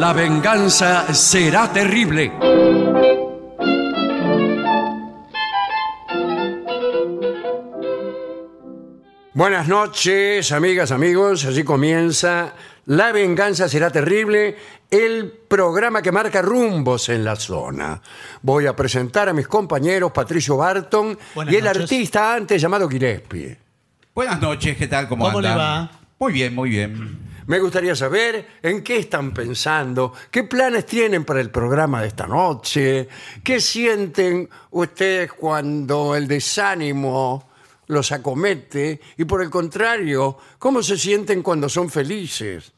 la venganza será terrible. Buenas noches, amigas, amigos. Así comienza La venganza será terrible, el programa que marca rumbos en la zona. Voy a presentar a mis compañeros Patricio Barton y el artista antes llamado Gillespie. Buenas noches, ¿qué tal? ¿Cómo, ¿Cómo le va? Muy bien, muy bien. Me gustaría saber en qué están pensando, qué planes tienen para el programa de esta noche, qué sienten ustedes cuando el desánimo los acomete y por el contrario, cómo se sienten cuando son felices.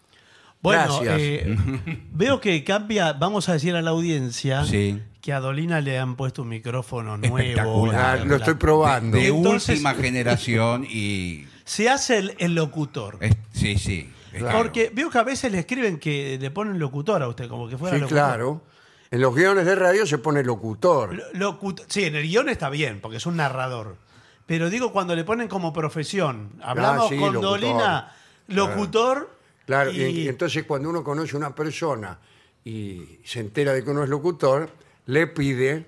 Bueno, eh, veo que cambia, vamos a decir a la audiencia que a Dolina le han puesto un micrófono nuevo. Lo estoy probando. De, última generación y... Se hace el, locutor. sí, sí. Porque veo que a veces le escriben que le ponen locutor a usted, como que fuera Sí, claro. En los guiones de radio se pone locutor. sí, en el guión está bien, porque es un narrador. Pero digo, cuando le ponen como profesión, hablamos ah, con locutor. Dolina, locutor. Claro, y, entonces cuando uno conoce a una persona y se entera de que uno es locutor, le pide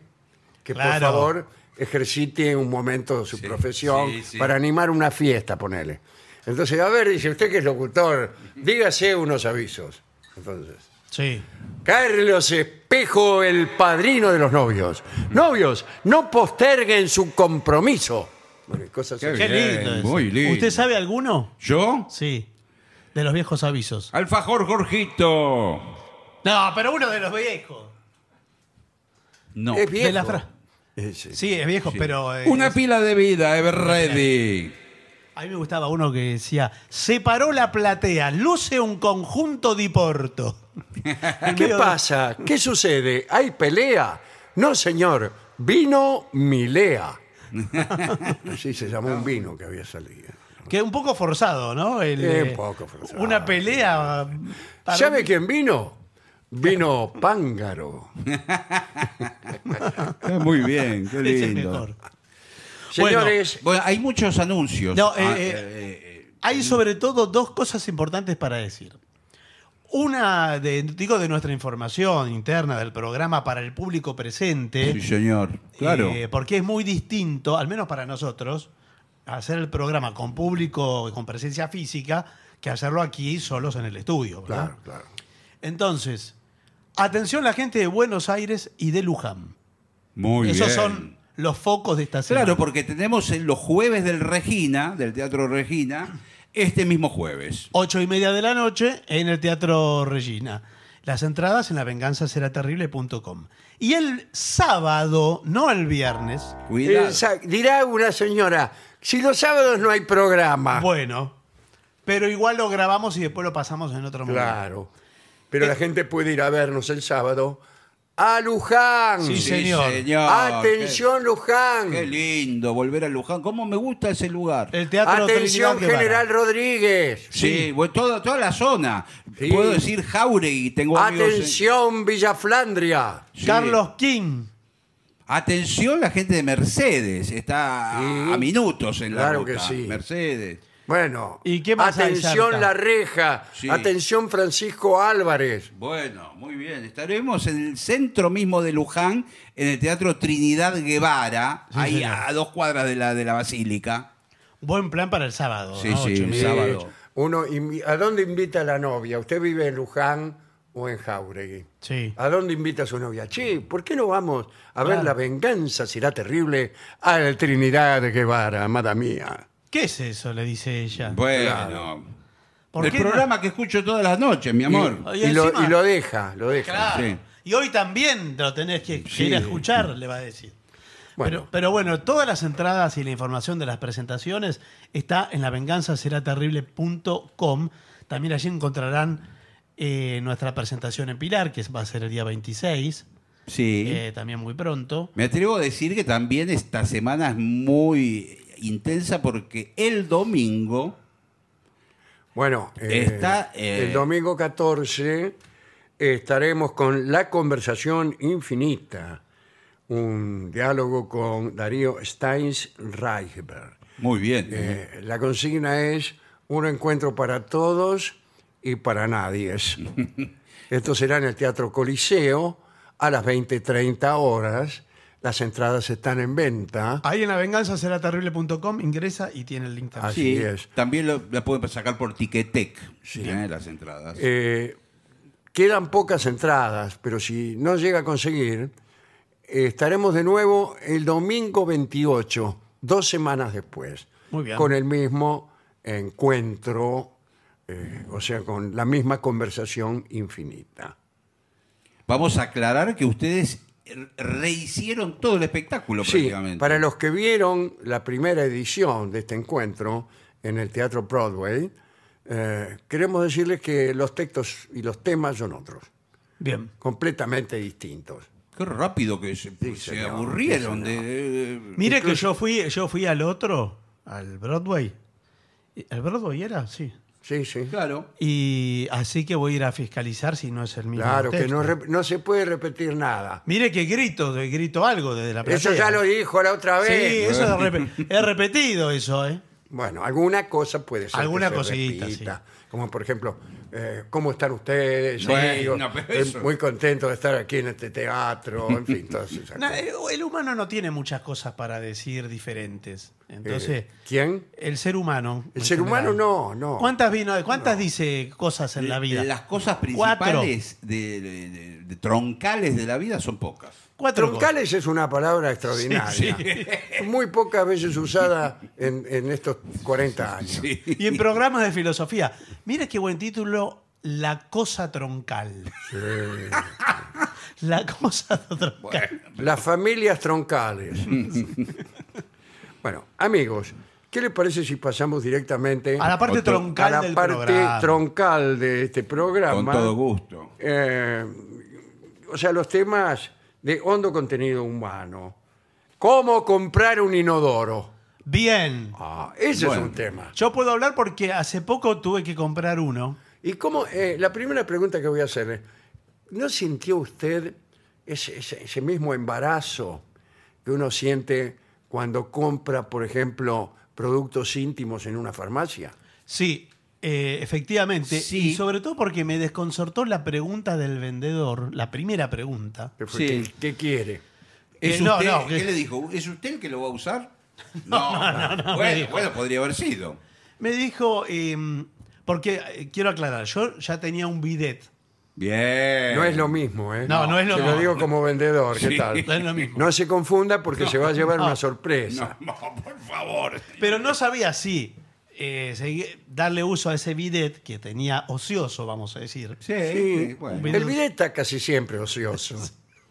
que por favor ejercite un momento su profesión para animar una fiesta, ponele. Entonces, a ver, dice usted que es locutor, dígase unos avisos. Entonces, sí. Carlos Espejo, el padrino de los novios. Novios, no posterguen su compromiso. cosas Qué lindo. es muy lindo. ¿Usted sabe alguno? ¿Yo? Sí. De los viejos avisos. Alfajor Jorgito. No, pero uno de los viejos. No. Es viejo. Eh, sí. es viejo, pero. Eh, Una pila de vida, Everready. A mí me gustaba uno que decía, separó la platea, luce un conjunto diporto. ¿Qué pasa? ¿Qué sucede? ¿Hay pelea? No, señor, vino Milea. Así se llamó un vino que había salido. Que un poco forzado, ¿no? El, eh, poco forzado. Una pelea. Ah, ¿Sabe quién vino? Vino Pángaro. muy bien, qué lindo. Señores. Bueno, hay muchos anuncios. Ah, eh, eh, eh, hay sobre todo dos cosas importantes para decir. Una, digo, de nuestra información interna del programa para el público presente. Sí, señor. Claro. porque es muy distinto, al menos para nosotros, hacer el programa con público y con presencia física que hacerlo aquí solos en el estudio. Claro, claro. Entonces, atención la gente de Buenos Aires y de Luján. Muy bien. Esos son los focos de esta semana. Claro, porque tenemos en los jueves del Regina, del Teatro Regina, este mismo jueves. Ocho y media de la noche en el Teatro Regina. Las entradas en lavenganzaseraterrible.com. Y el sábado, no el viernes. dirá una señora, si los sábados no hay programa. Bueno, pero igual lo grabamos y después lo pasamos en otro momento. Claro. Pero la eh, gente puede ir a vernos el sábado a Luján. Sí, señor. Atención, Luján. Qué lindo volver a Luján. ¿Cómo me gusta ese lugar? El Teatro Atención, General Rodríguez. Sí, toda, la zona. Puedo decir Jauregui, tengo Atención, Villa Flandria. Carlos King. Atención, la gente de Mercedes. Está a minutos en la claro Mercedes. Bueno, atención La Reja, atención Francisco Álvarez. Bueno, muy bien. Estaremos en el centro mismo de Luján, en el Teatro Trinidad Guevara, ahí a dos cuadras de la, de la Basílica. Buen plan para el sábado. Sí, sí, sábado. Uno ¿A dónde invita la novia? ¿Usted vive en Luján o en Jauregui? Sí. ¿A dónde invita a su novia? Sí. ¿por qué no vamos a ver la venganza? Será terrible al Trinidad Guevara, amada mía. ¿Qué es eso? Le dice ella. Bueno. ¿Por El programa que escucho todas las noches, mi amor. Y, lo, deja, lo deja. Y hoy también lo tenés que, ir a escuchar, le va a decir. Pero, bueno, todas las entradas y la información de las presentaciones está en lavenganzaseraterrible.com. También allí encontrarán eh, nuestra presentación en Pilar, que va a ser el día 26, Sí. Eh, también muy pronto. Me atrevo a decir que también esta semana es muy intensa porque el domingo... Bueno, está, eh, eh, el domingo 14 estaremos con La Conversación Infinita, un diálogo con Darío Steins Reichberg. Muy bien. Eh, la consigna es un encuentro para todos y para nadie. Esto será en el Teatro Coliseo a las 20.30 horas las entradas están en venta. Ahí en lavenganzaseraterrible.com ingresa y tiene el link también. Así es. También la pueden sacar por Ticketek, Sí. ¿eh? las entradas. Eh, quedan pocas entradas, pero si no llega a conseguir, eh, estaremos de nuevo el domingo 28, dos semanas después, Muy bien. con el mismo encuentro, o sea, con la misma conversación infinita. Vamos a aclarar que ustedes rehicieron todo el espectáculo prácticamente. para los que vieron la primera edición de este encuentro en el Teatro Broadway, eh, queremos decirles que los textos y los temas son otros. Bien. Completamente distintos. Qué rápido que se, aburrieron. Eh, Mire que yo fui, yo fui al otro, al Broadway. ¿Al Broadway era? Sí. Sí, sí. Claro. Y así que voy a ir a fiscalizar si no es el mismo. Claro, que no, se puede repetir nada. Mire que grito, grito algo desde la Eso ya lo dijo la otra Sí, vez. eso es he repetido eso, ¿eh? Bueno, alguna cosa puede ser. Alguna que sí como por ejemplo, eh, ¿cómo están ustedes? Yo eh, muy contento de estar aquí en este teatro, en fin, eh, El humano no tiene muchas cosas para decir diferentes. Entonces, ¿Quién? el ser humano. El ser humano no, no. ¿Cuántas, vino, cuántas dice cosas en la vida? Las cosas principales de troncales de la vida son pocas. Troncales es una palabra extraordinaria. Muy pocas veces usada en, estos 40 años. Y en programas de filosofía. Mira qué buen título, La cosa troncal. La cosa troncal. las familias troncales. bueno, amigos, ¿qué les parece si pasamos directamente a la parte troncal la parte troncal de este programa? Con todo gusto. Eh, o sea, los temas de hondo contenido humano. ¿Cómo comprar un inodoro? Bien. Ah, ese es un tema. Yo puedo hablar porque hace poco tuve que comprar uno. Y cómo, eh, la primera pregunta que voy a hacerle, eh, ¿no sintió usted ese mismo embarazo que uno siente cuando compra, por ejemplo, productos íntimos en una farmacia? Sí, eh, efectivamente, y sobre todo porque me desconcertó la pregunta del vendedor, la primera pregunta. ¿Qué, Sí. ¿Qué, quiere? Eh, ¿Es usted, no, no, ¿Qué le dijo? ¿Es usted el que lo va a usar? No, bueno, podría haber sido. Me dijo, em, porque eh, quiero aclarar, yo ya tenía un bidet. Bien. No es lo mismo, ¿eh? No, no, es lo mismo. Te lo digo como vendedor, ¿qué tal? No es lo mismo. No se confunda porque se va a llevar una sorpresa. No, por favor. Pero no sabía si eh, darle uso a ese bidet que tenía ocioso, vamos a decir. Sí, El bidet está casi siempre ocioso.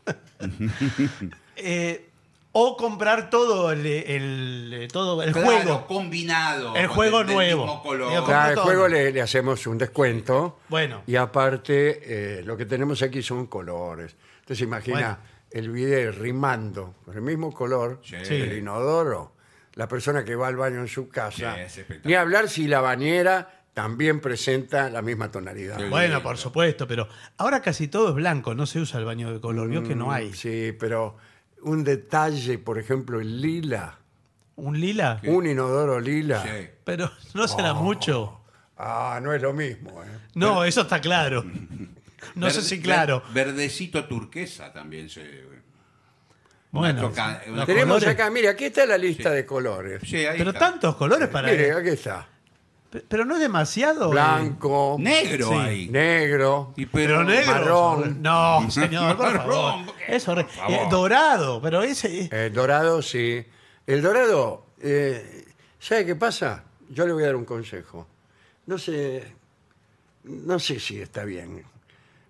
Eh, o comprar todo el, todo el juego combinado el juego nuevo el juego le, hacemos un descuento bueno y aparte eh, lo que tenemos aquí son colores entonces imagina el bidet rimando con el mismo color el inodoro la persona que va al baño en su casa. Ni hablar si la bañera también presenta la misma tonalidad. Bueno, por supuesto, pero ahora casi todo es blanco, no se usa el baño de color, que no mm, hay. Sí, pero un detalle, por ejemplo, el lila. ¿Un lila? Un inodoro lila. Pero no será oh. mucho. Ah, no es lo mismo. ¿eh? No, eso está claro. No sé si claro. Verdecito turquesa también se. Bueno, Tenemos acá, mire, aquí está la lista de colores. Sí, Pero tantos colores para mire, aquí está. Pero no es demasiado. Eh. Blanco, Negro negro, Y Pero negro. marrón. No, señor, por eh, dorado, pero ese. El dorado, sí. El dorado, eh, ¿sabe qué pasa? Yo le voy a dar un consejo. No sé, no sé si está bien.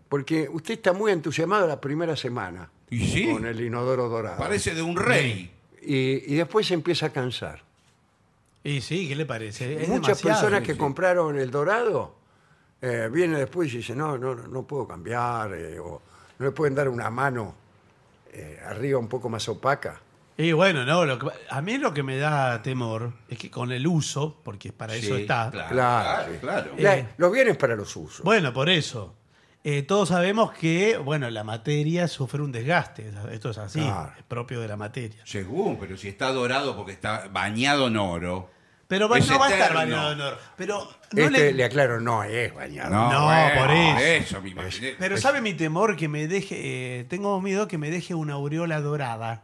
Porque usted está muy entusiasmado la primera semana con el inodoro dorado. Parece de un rey. Y, después se empieza a cansar. Y sí, ¿qué le parece? Muchas personas que compraron el dorado eh, vienen después y dicen, no, no, no puedo cambiar, eh, o no le pueden dar una mano eh, arriba un poco más opaca. Y bueno, no, a mí lo que me da temor es que con el uso, porque para eso está. Claro, claro. los bienes para los usos. Bueno, por eso. Eh, todos sabemos que, bueno, la materia sufre un desgaste. Esto es así, propio de la materia. Según, pero si está dorado porque está bañado en oro. Pero no va a estar bañado en oro. Pero, Este, le... aclaro, no es bañado. en No, No, por eso. pero ¿sabe mi temor? Que me deje. Eh, tengo miedo que me deje una aureola dorada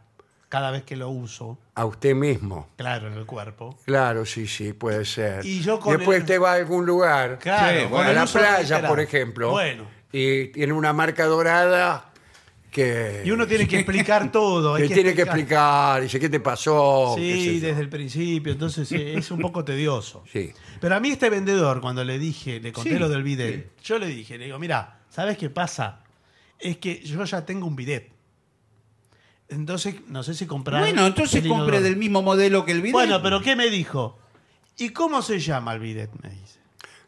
cada vez que lo uso, A usted mismo. claro, en el cuerpo. Claro, sí, sí, puede ser. Y yo Después te va a algún lugar, Claro, a la playa, por ejemplo, Bueno y tiene una marca dorada que... Y uno tiene que explicar todo. hay tiene que explicar, dice, ¿qué te pasó? Sí, desde el principio, entonces eh, es un poco tedioso. Sí. Pero a mí este vendedor, cuando le dije, le conté lo del bidet, yo le dije, le digo, mira, ¿sabes qué pasa? Es que yo ya tengo un bidet. Entonces, no sé si comprar... Bueno, entonces compre del mismo modelo que el bidet. Bueno, pero ¿qué me dijo? ¿Y cómo se llama el bidet? Me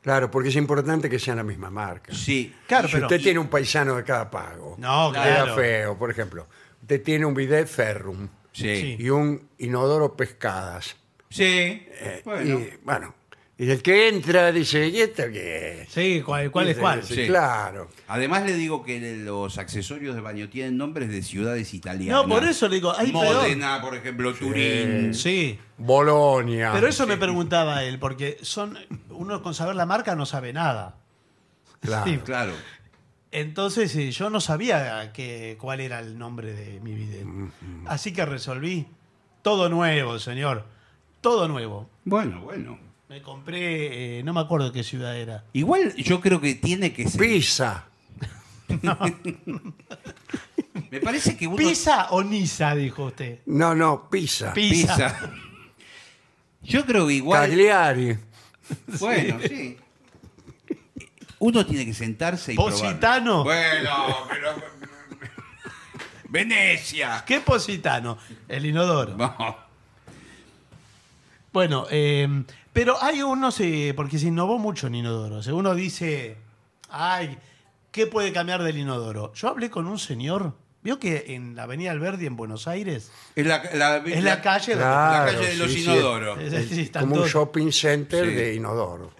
Claro, porque es importante que sean la misma marca. Sí, claro, Si pero- usted tiene un paisano de cada pago, No, claro. claro. feo, por ejemplo. Usted tiene un bidet ferrum Sí. y un inodoro pescadas. Sí. Eh, bueno, y el que entra dice, ¿y este qué Sí, cuál, es cuál. Sí. Claro. Además le digo que los accesorios de baño tienen nombres de ciudades italianas. No, por eso le digo, hay Módena, por ejemplo, Turín. Sí. Bolonia. Pero eso me preguntaba él, porque son uno con saber la marca no sabe nada. Claro. claro. Entonces eh, yo no sabía que, cuál era el nombre de mi video. Así que resolví. Todo nuevo, señor. Todo nuevo. Bueno, bueno. Me compré, eh, no me acuerdo qué ciudad era. Igual yo creo que tiene que ser. Pisa. Me parece que uno... ¿Pisa o Niza, dijo usted? No, no, Pisa. Pisa. Yo creo que igual. Cagliari. Bueno, sí. Uno tiene que sentarse y ¿Positano? Bueno, pero. Venecia. ¿Qué positano? El inodoro. Bueno, eh, pero hay uno, porque se innovó mucho en inodoro. Uno dice, ay, ¿qué puede cambiar del inodoro? Yo hablé con un señor, vio que en la Avenida Alberdi en Buenos Aires En la, calle, de los inodoros. como un shopping center de inodoro.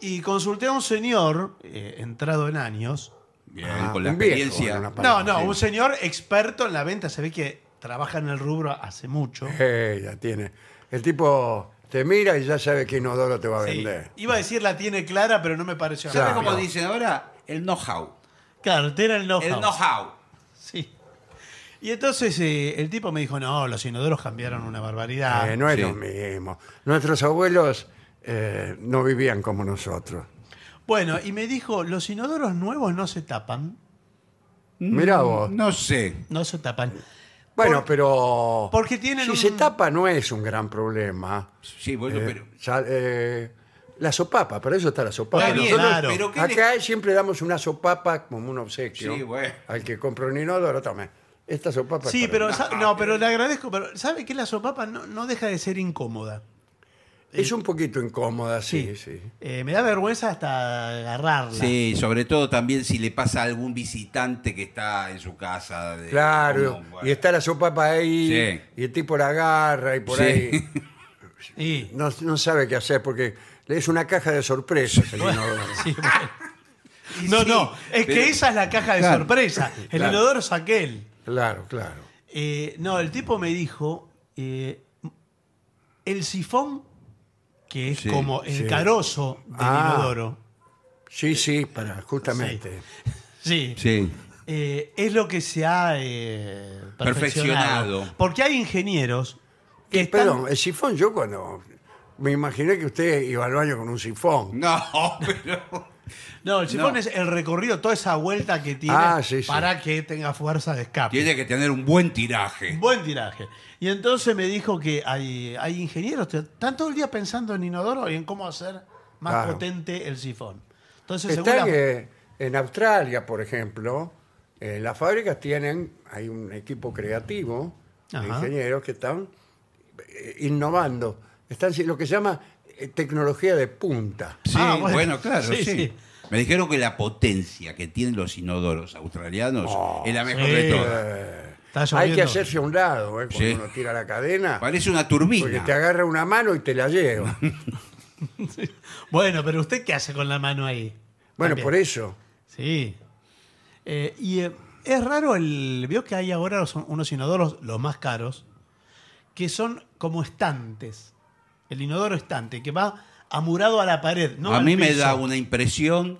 Y consulté a un señor, eh, entrado en años. Bien, ah, con la experiencia. no, no, un señor experto en la venta. Se ve que trabaja en el rubro hace mucho. Eh, ya tiene. El tipo te mira y ya sabe qué Inodoro te va a vender. Iba a decir la tiene clara, pero no me pareció. ¿Sabes cómo dicen ahora? El know-how. Claro, te era el know-how. El know-how. Sí. Y entonces eh, el tipo me dijo, no, los inodoros cambiaron una barbaridad. Eh, no es lo mismo. Nuestros abuelos eh, no vivían como nosotros. Bueno, y me dijo, los inodoros nuevos no se tapan. Mirá vos. No sé. No se tapan. Bueno, pero Porque tienen si se tapa no es un gran problema. Sí, bueno, eh, pero... Eh, la sopapa, para eso está la sopapa. pero siempre damos una sopapa como un obsequio. Sí, Al que compra un inodoro, tome. Esta sopapa. Sí, pero no, pero le agradezco, pero ¿sabe que la sopapa no, no deja de ser incómoda? Es un poquito incómoda, sí, eh, me da vergüenza hasta agarrarla. Sí, sobre todo también si le pasa a algún visitante que está en su casa. claro, y está la sopa para ahí, y el tipo la agarra y por ahí. no, sabe qué hacer porque le es una caja de sorpresas. El No, no, es que esa es la caja de sorpresa. El inodoro es aquel. Claro, claro. Eh, no, el tipo me dijo, eh, el sifón que es como el carozo de ah. Sí, sí, para, justamente. Sí. Sí. Eh, es lo que se ha eh, perfeccionado. Porque hay ingenieros que están- Perdón, el sifón, yo cuando. Me imaginé que usted iba al baño con un sifón. No, pero. No, el sifón es el recorrido, toda esa vuelta que tiene ah, para que tenga fuerza de escape. Tiene que tener un buen tiraje. Buen tiraje. Y entonces me dijo que hay, hay ingenieros que están todo el día pensando en inodoro y en cómo hacer más potente el sifón. Entonces, Está que eh, en Australia, por ejemplo, eh, las fábricas tienen, hay un equipo creativo de ingenieros que están eh, innovando. Están lo que se llama tecnología de punta. Ah, bueno. claro, Sí, Me dijeron que la potencia que tienen los inodoros australianos oh, es la mejor de todas. Hay que hacerse a un lado ¿eh? cuando uno tira la cadena. Parece una turbina. Porque te agarra una mano y te la lleva. Bueno, pero ¿usted qué hace con la mano ahí? Bueno, por eso. Sí. Eh, y eh, es raro el. Vio que hay ahora unos inodoros, los más caros, que son como estantes. El inodoro estante, que va amurado a la pared. a mí me da una impresión.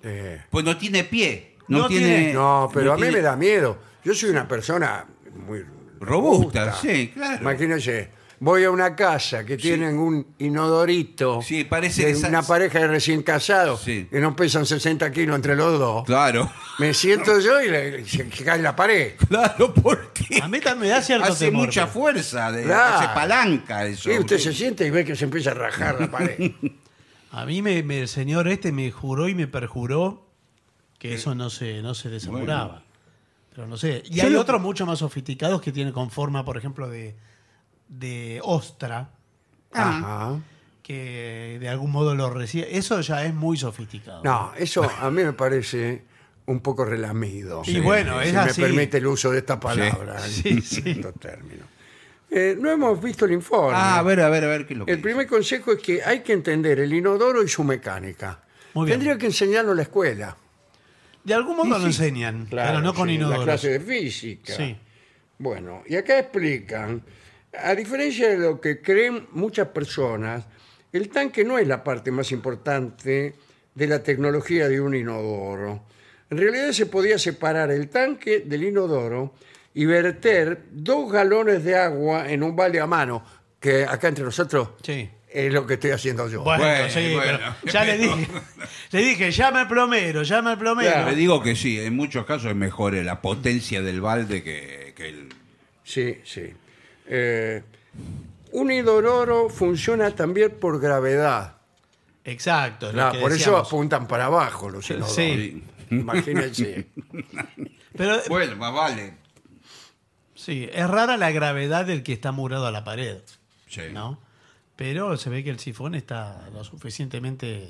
Pues no tiene pie. No, tiene- No, pero a mí me da miedo. Yo soy una persona muy robusta. Sí, claro. Imagínense, voy a una casa que tienen un inodorito Sí, parece de una pareja de recién casados que no pesan 60 kilos entre los dos. Claro. Me siento yo y cae la pared. Claro, porque A mí también me da hace mucha fuerza, de, hace palanca eso. Y usted se siente y ve que se empieza a rajar la pared. A mí me, el señor este me juró y me perjuró que eso no se, no se no sé. Y hay otros mucho más sofisticados que tienen con forma, por ejemplo, de, de ostra. Ah. Que de algún modo lo recibe. Eso ya es muy sofisticado. No, eso a mí me parece un poco relamido. Y bueno, si me permite el uso de esta palabra. Eh, no hemos visto el informe. Ah, a ver, a ver, a ver qué lo El primer consejo es que hay que entender el inodoro y su mecánica. Muy Tendría que enseñarlo la escuela de algún modo lo enseñan, claro, no con inodoro. inodoros. La clase de física. Sí. Bueno, y acá explican, a diferencia de lo que creen muchas personas, el tanque no es la parte más importante de la tecnología de un inodoro. En realidad se podía separar el tanque del inodoro y verter dos galones de agua en un balde a mano, que acá entre nosotros Sí es lo que estoy haciendo yo. Bueno, sí, bueno. ya le dije, le dije, llama al plomero, llama al plomero. Le digo que sí, en muchos casos es mejor eh, la potencia del balde que, el... Sí, sí. Eh, un hidroloro funciona también por gravedad. Exacto, por eso apuntan para abajo los inodoros. Imagínense. Pero eh, Bueno, más vale. sí, es rara la gravedad del que está murado a la pared, Sí. ¿no? Pero se ve que el sifón está lo suficientemente.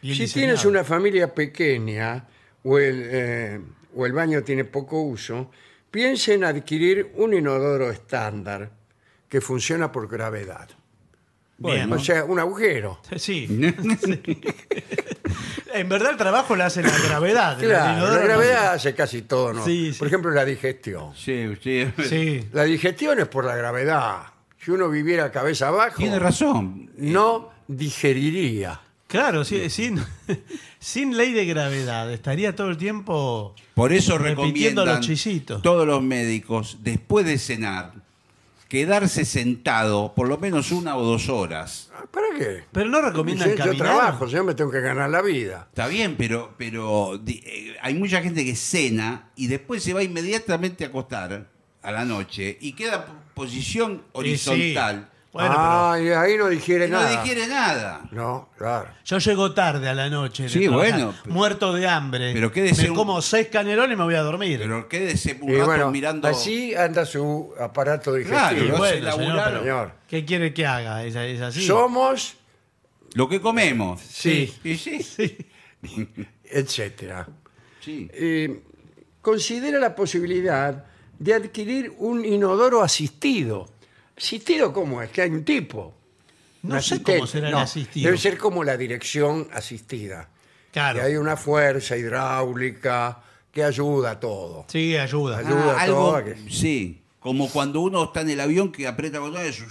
Bien si tienes una familia pequeña eh, o el, baño tiene poco uso, piensa en adquirir un inodoro estándar que funciona por gravedad. o sea, un agujero. Sí. en verdad el trabajo lo hace la gravedad. la, gravedad hace casi todo, ¿no? Por ejemplo, la digestión. Sí, sí. La digestión es por la gravedad si uno viviera cabeza abajo, Tiene razón. Eh, no digeriría. Claro, sin, ley de gravedad. Estaría todo el tiempo Por eso recomiendan los todos los médicos, después de cenar, quedarse sentado por lo menos una o dos horas. Ah, ¿Para qué? Pero no recomiendan caminar. yo trabajo, yo me tengo que ganar la vida. Está bien, pero, eh, hay mucha gente que cena y después se va inmediatamente a acostar a la noche y queda posición horizontal. ah, y ahí no digiere nada. no nada. digiere nada. No, Yo llego tarde a la noche. muerto de hambre. Pero Me como seis canelones y me voy a dormir. Pero quédese un mirando. así anda su aparato digestivo. Y señor, ¿Qué quiere que haga? Somos, Lo que comemos. Sí. Y sí, Sí. etcétera. Eh, considera la posibilidad de adquirir un inodoro asistido. ¿Asistido cómo es? Que hay un tipo. No sé cómo será el asistido. Debe ser como la dirección asistida. Claro. Que hay una fuerza hidráulica que ayuda a todo. Sí, ayuda. Ayuda a ah, todo. Sí, como cuando uno está en el avión que aprieta botones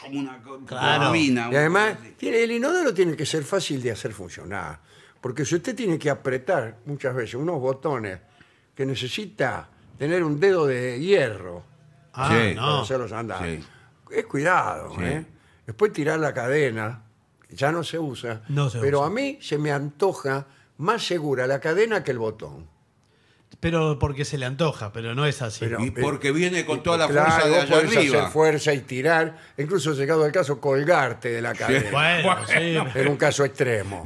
como una claro. Y además, el inodoro tiene que ser fácil de hacer funcionar. Porque si usted tiene que apretar muchas veces unos botones que necesita tener un dedo de hierro Ah, para no. se los Es cuidado, ¿eh? Después tirar la cadena, ya no se usa, pero a mí se me antoja más segura la cadena que el botón pero porque se le antoja, pero no es así. y eh, porque viene con toda la fuerza de allá arriba. hacer fuerza y tirar, incluso llegado al caso colgarte de la cadena. Sí. Bueno, Sí. En un caso extremo.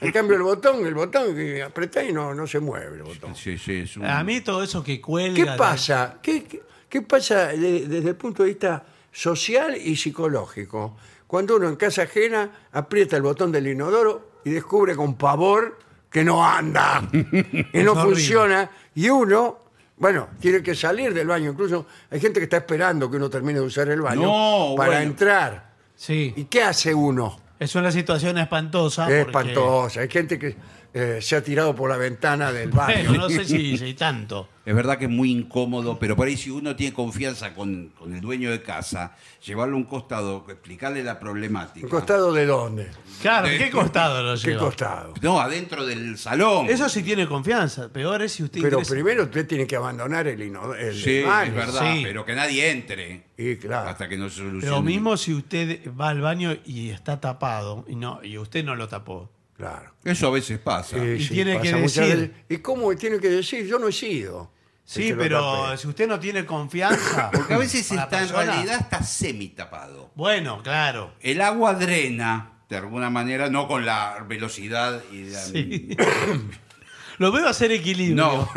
En cambio el botón, el botón apretá y no, no se mueve el botón. Sí, es un... A mí todo eso que cuelga. ¿Qué pasa? ¿Qué, pasa desde el punto de vista social y psicológico? Cuando uno en casa ajena aprieta el botón del inodoro y descubre con pavor que no anda, que no, funciona. Y uno, bueno, tiene que salir del baño. Incluso hay gente que está esperando que uno termine de usar el baño para entrar. Sí. ¿Y qué hace uno? Es una situación espantosa. Es espantosa. Hay gente que eh, se ha tirado por la ventana del baño. no sé si, hay tanto. Es verdad que es muy incómodo, pero por ahí si uno tiene confianza con, el dueño de casa, llevarlo a un costado, explicarle la problemática. ¿Un costado de dónde? Claro, ¿qué este, costado lo ¿Qué costado? No, adentro del salón. Eso sí tiene confianza. Peor es si usted Pero primero usted tiene que abandonar el inodoro. Sí, es verdad, pero que nadie entre hasta que no se solucione. Lo mismo si usted va al baño y está tapado y no y usted no lo tapó. Eso a veces pasa. Eh, y tiene que decir. ¿Y cómo tiene que decir? Yo no he sido. Sí, este pero si usted no tiene confianza. Porque a veces está, en realidad está semi-tapado. Bueno, claro. El agua drena, de alguna manera, no con la velocidad y la... Sí. Lo veo hacer equilibrio. No.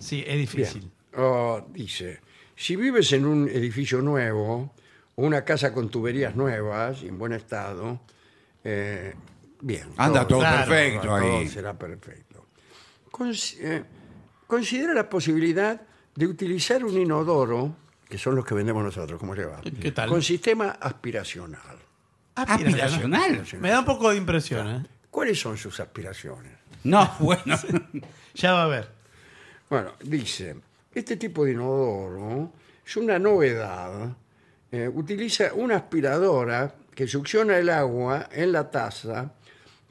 sí, es difícil. Oh, dice: si vives en un edificio nuevo, una casa con tuberías nuevas y en buen estado, eh, bien. Anda todo, perfecto ahí. será perfecto. Eh, considera la posibilidad de utilizar un inodoro, que son los que vendemos nosotros, ¿cómo se tal? Con sistema aspiracional. Aspiracional. Me da un poco de impresión. ¿eh? ¿Cuáles son sus aspiraciones? No, bueno. Ya va a ver. Bueno, dice, este tipo de inodoro es una novedad. utiliza una aspiradora que succiona el agua en la taza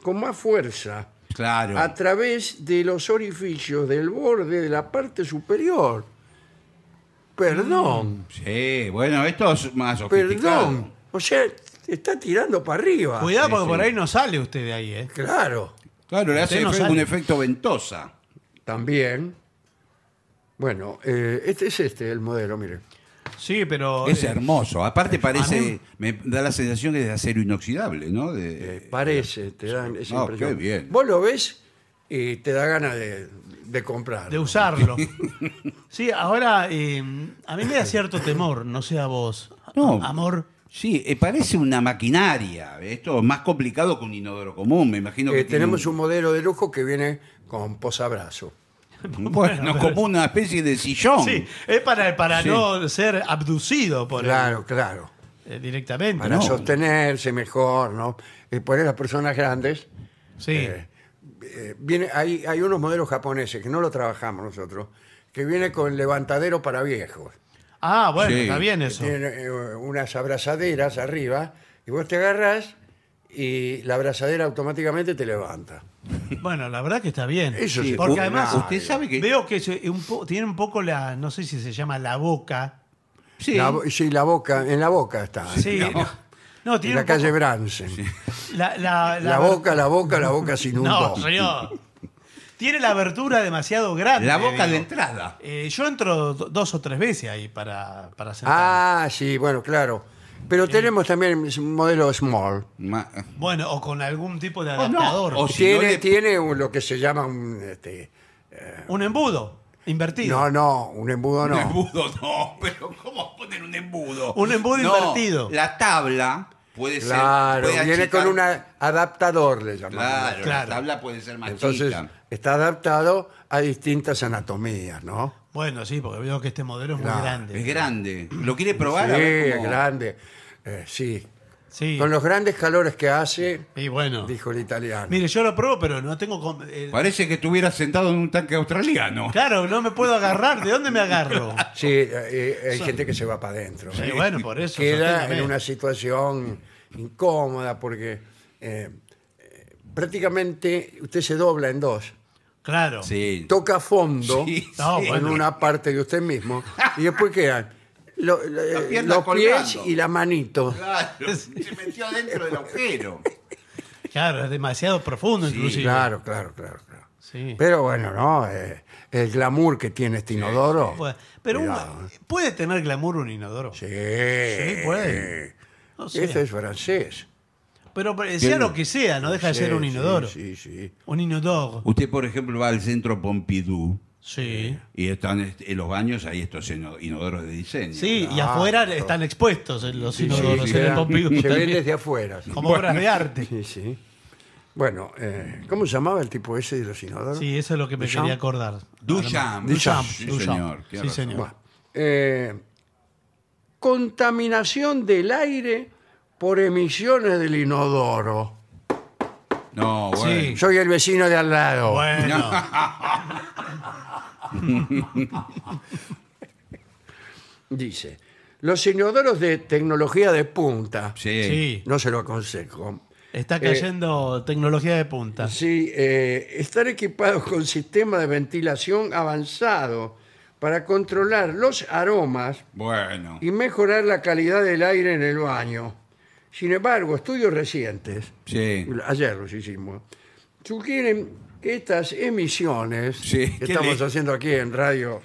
con más fuerza a través de los orificios del borde de la parte superior. Perdón. Mm, sí, bueno, esto es más sofisticado. Perdón. O sea, está tirando para arriba. Cuidado porque por ahí no sale usted de ahí, ¿eh? Claro. Claro, le hace un efecto ventosa. También. Bueno, eh, este es este el modelo, mire pero. Es eh, hermoso. Aparte, parece. Me da la sensación que es de acero inoxidable, ¿no? parece, te da esa impresión. Vos lo ves y te da ganas de, de comprar. De usarlo. sí, ahora. Eh, a mí me da cierto temor, no sé a vos. Amor. Sí, eh, parece una maquinaria. Esto más complicado que un inodoro común, me imagino que. tenemos un... modelo de lujo que viene con posabrazo. Bueno, como una especie de sillón. Sí, es para, para no ser abducido por él, Claro, claro. Eh, directamente. Para sostenerse mejor, ¿no? Eh, por eso las personas grandes. Sí. Eh, viene, hay, hay unos modelos japoneses que no lo trabajamos nosotros, que viene con levantadero para viejos. ah, bueno, está bien eso. tiene unas abrazaderas arriba y vos te agarras y la abrazadera automáticamente te levanta. Bueno, la verdad que está bien. Eso sí, Porque además, usted sabe que. Veo que tiene un poco la, no sé si se llama la boca. Sí, La, sí, la boca, en la boca está. Sí. No, tiene la calle Bransen. la, boca, la boca, la boca sin un No, Tiene la abertura demasiado grande. la boca de entrada. Eh, yo entro dos o tres veces ahí para, para Ah, sí, bueno, claro. Pero tenemos también un modelo small. Bueno, o con algún tipo de adaptador. o- tiene, tiene lo que se llama un... Este, eh, un embudo invertido. no, no, un embudo no. Un embudo, no, pero ¿cómo ponen un embudo? Un embudo invertido. La tabla puede ser. Claro, viene con un adaptador, le llamamos. Claro, la tabla puede ser más Entonces, está adaptado a distintas anatomías, ¿no? Bueno, sí, porque veo que este modelo es muy grande. Es grande. ¿Lo quiere probar? A sí, ver grande. Eh, sí. Con los grandes calores que hace, Y bueno. dijo el italiano. Mire, yo lo pruebo, pero no tengo. Eh, Parece que estuviera sentado en un tanque australiano. claro, no me puedo agarrar. ¿De dónde me agarro? Sí, eh, hay gente que se va para adentro. Sí, bueno, por eso. queda en una situación incómoda porque prácticamente usted se dobla en dos, Claro. Sí. toca fondo en una parte de usted mismo y después queda lo- eh, los y la manito. Claro, se metió adentro del agujero. Claro, es demasiado profundo inclusive. Claro, claro, claro. Pero bueno, ¿no? Eh, el glamour que tiene este inodoro. pero ¿eh? puede tener glamour un inodoro. Sí. Sí, puede. ese es francés. Pero sea lo que sea, no deja de ser un inodoro. Sí, sí. Un inodoro. Usted, por ejemplo, va al centro Pompidou Sí. Y están en este, los baños ahí estos inodoros de diseño. Sí, y afuera están expuestos eh, los inodoros en el Se ven desde afuera. Como obras de arte. Sí, sí. Bueno, eh, ¿cómo se llamaba el tipo ese de los inodoros? Sí, eso es lo que me quería acordar. Duchamp. Duchamp. Duchamp. Sí, señor. Eh, contaminación del aire por emisiones del inodoro. No, bueno. Soy el vecino de al lado. Bueno. Dice, los inodoros de tecnología de punta, Sí. no se lo aconsejo, Está eh, cayendo tecnología de punta. sí, eh, Estar están equipados con sistema de ventilación avanzado para controlar los aromas Bueno. y mejorar la calidad del aire en el baño. Sin embargo, estudios recientes, Sí. ayer los hicimos, sugieren que estas emisiones que estamos haciendo aquí en Radio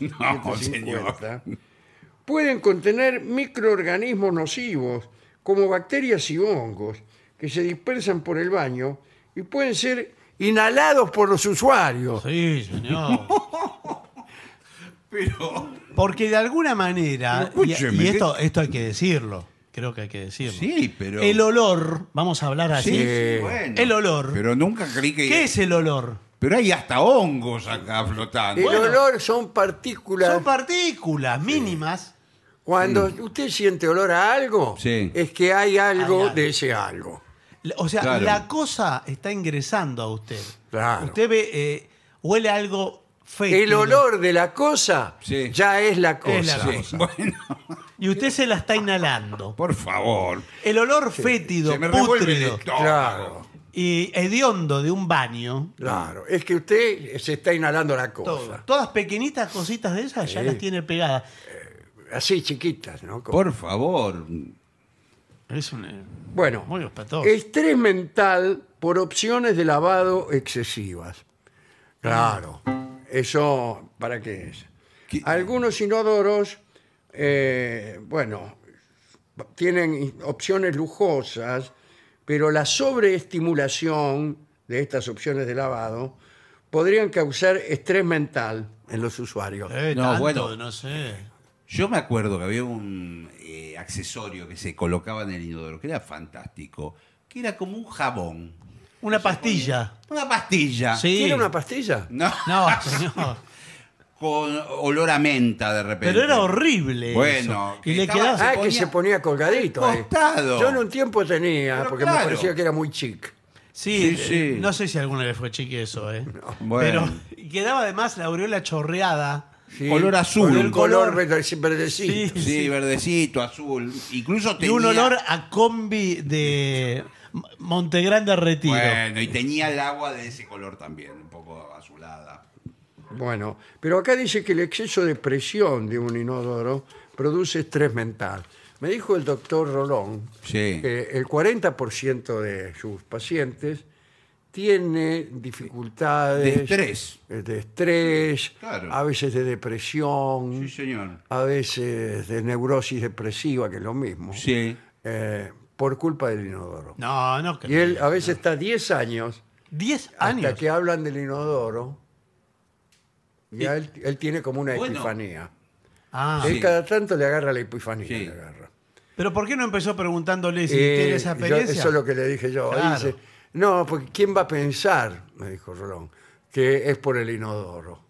pueden contener microorganismos nocivos como bacterias y hongos que se dispersan por el baño y pueden ser inhalados por los usuarios. Sí, señor. Pero, Porque de alguna manera, y- esto, esto hay que decirlo, creo que hay que decirlo. Sí, pero- El olor, vamos a hablar así. El olor. pero nunca creí que... ¿Qué es el olor? Pero hay hasta hongos acá flotando. El olor son partículas. Son partículas mínimas. Cuando mm. usted siente olor a algo, es que hay algo de ese algo. O sea, la cosa está ingresando a usted. Usted ve, eh, huele algo fétido. El olor de la cosa ya es la cosa. Y usted se la está inhalando. por favor. El olor fétido, putrido Claro y hediondo de un baño. Claro, es que usted se está inhalando la cosa. Todas pequeñitas cositas de esas ya las tiene pegadas. Eh, así, chiquitas, ¿no? Por favor. Es un, eh, Bueno, estrés mental por opciones de lavado excesivas. Claro, eso, ¿para qué es? Algunos inodoros, eh, bueno, tienen opciones lujosas pero la sobreestimulación de estas opciones de lavado podrían causar estrés mental en los usuarios. Eh, no, bueno, no sé. Yo me acuerdo que había un eh, accesorio que se colocaba en el inodoro, que era fantástico, que era como un jabón. Una pastilla. Una pastilla. Sí. ¿Era una pastilla? No, no. con olor a menta de repente. Pero era horrible. Bueno, y le quedaba. Ah, se que se ponía colgadito Yo en un tiempo tenía, porque me parecía que era muy chic. Sí, eh, no sé si alguna le fue chique eso, ¿eh? Pero quedaba además la aureola chorreada. Color azul. un color, verdecito. Sí. verdecito, azul. Incluso tenía. un olor a combi de Montegrande Retiro. Bueno, y tenía el agua de ese color también, un poco azulada. Bueno, pero acá dice que el exceso de presión de un inodoro produce estrés mental. Me dijo el doctor Rolón que el 40% de sus pacientes tiene dificultades De estrés. Eh, de estrés, a veces de depresión, Sí, señor. a veces de neurosis depresiva, que es lo mismo, Sí. Eh, por culpa del inodoro. No, no. Y él a veces está 10 años ¿10 hasta que hablan del inodoro él, tiene como una epifanía. Ah, Él cada tanto le agarra la epifanía. agarra. pero ¿por qué no empezó preguntándole si eh, tiene esa experiencia? eso es lo que le dije yo. no, porque ¿quién va a pensar? Me dijo Rolón, que es por el inodoro.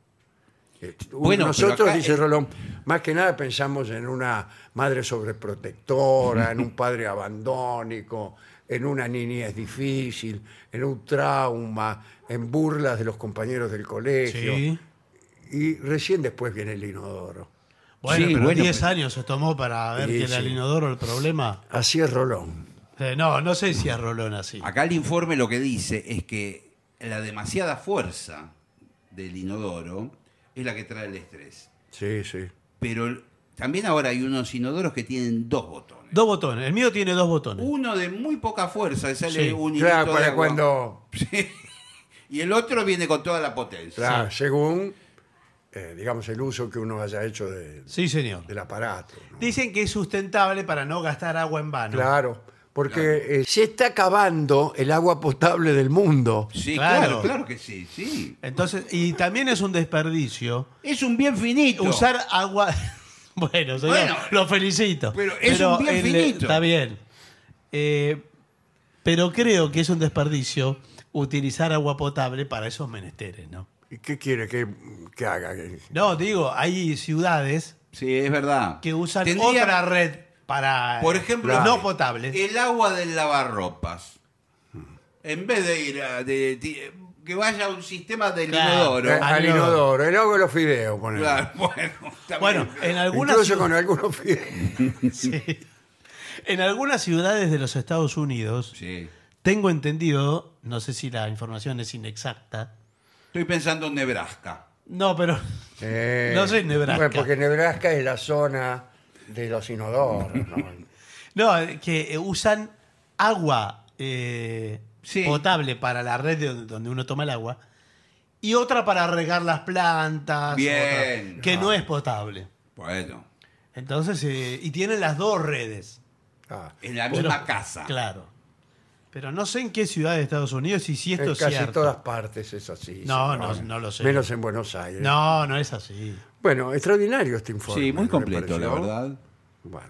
Eh, nosotros, dice Rolón, más que nada pensamos en una madre sobreprotectora, en un padre abandónico, en una niñez difícil, en un trauma, en burlas de los compañeros del colegio. Sí y recién después viene el inodoro. Bueno, 10 pues. años se tomó para ver que era el inodoro el problema. Así es Rolón. Eh, no, no sé si es Rolón así. Acá el informe lo que dice es que la demasiada fuerza del inodoro es la que trae el estrés. Sí, sí. Pero también ahora hay unos inodoros que tienen dos botones. Dos botones. El mío tiene dos botones. Uno de muy poca fuerza, sale un claro, cuando. Sí. Y el otro viene con toda la potencia. Claro, según eh, digamos, el uso que uno haya hecho de, sí, señor. del aparato. Dicen que es sustentable para no gastar agua en vano. Claro, porque eh, se está acabando el agua potable del mundo. Sí, claro, claro, que sí, sí. Entonces, y también es un desperdicio Es un bien finito. usar agua. Bueno, lo felicito. Pero es un bien finito. Está bien. Eh, pero creo que es un desperdicio utilizar agua potable para esos menesteres, ¿no? ¿Y qué quiere que, haga? No, digo, hay ciudades Sí, es verdad. que usan otra red para Por ejemplo, no potable, El agua del lavarropas. En vez de ir a. que vaya a un sistema del inodoro. al inodoro. el agua de los fideos. Claro, bueno, bueno, en algunas con algunos sí. en algunas ciudades de los Estados Unidos Sí. tengo entendido, no sé si la información es inexacta, Estoy pensando en Nebraska. No, pero. Eh, no soy Nebraska. porque Nebraska es la zona de los inodoros. no, eh, que eh, usan agua potable para la red donde uno toma el agua y otra para regar las plantas. Bien. que no. Ah. es potable. Bueno. Entonces, y tienen las dos redes. Ah, en la misma casa. Claro. Pero no sé en qué ciudad de Estados Unidos y si esto en casi todas partes es así. No, no, no, lo sé. Menos en Buenos Aires. No, no es así. Bueno, extraordinario este informe. Sí, muy completo, la verdad.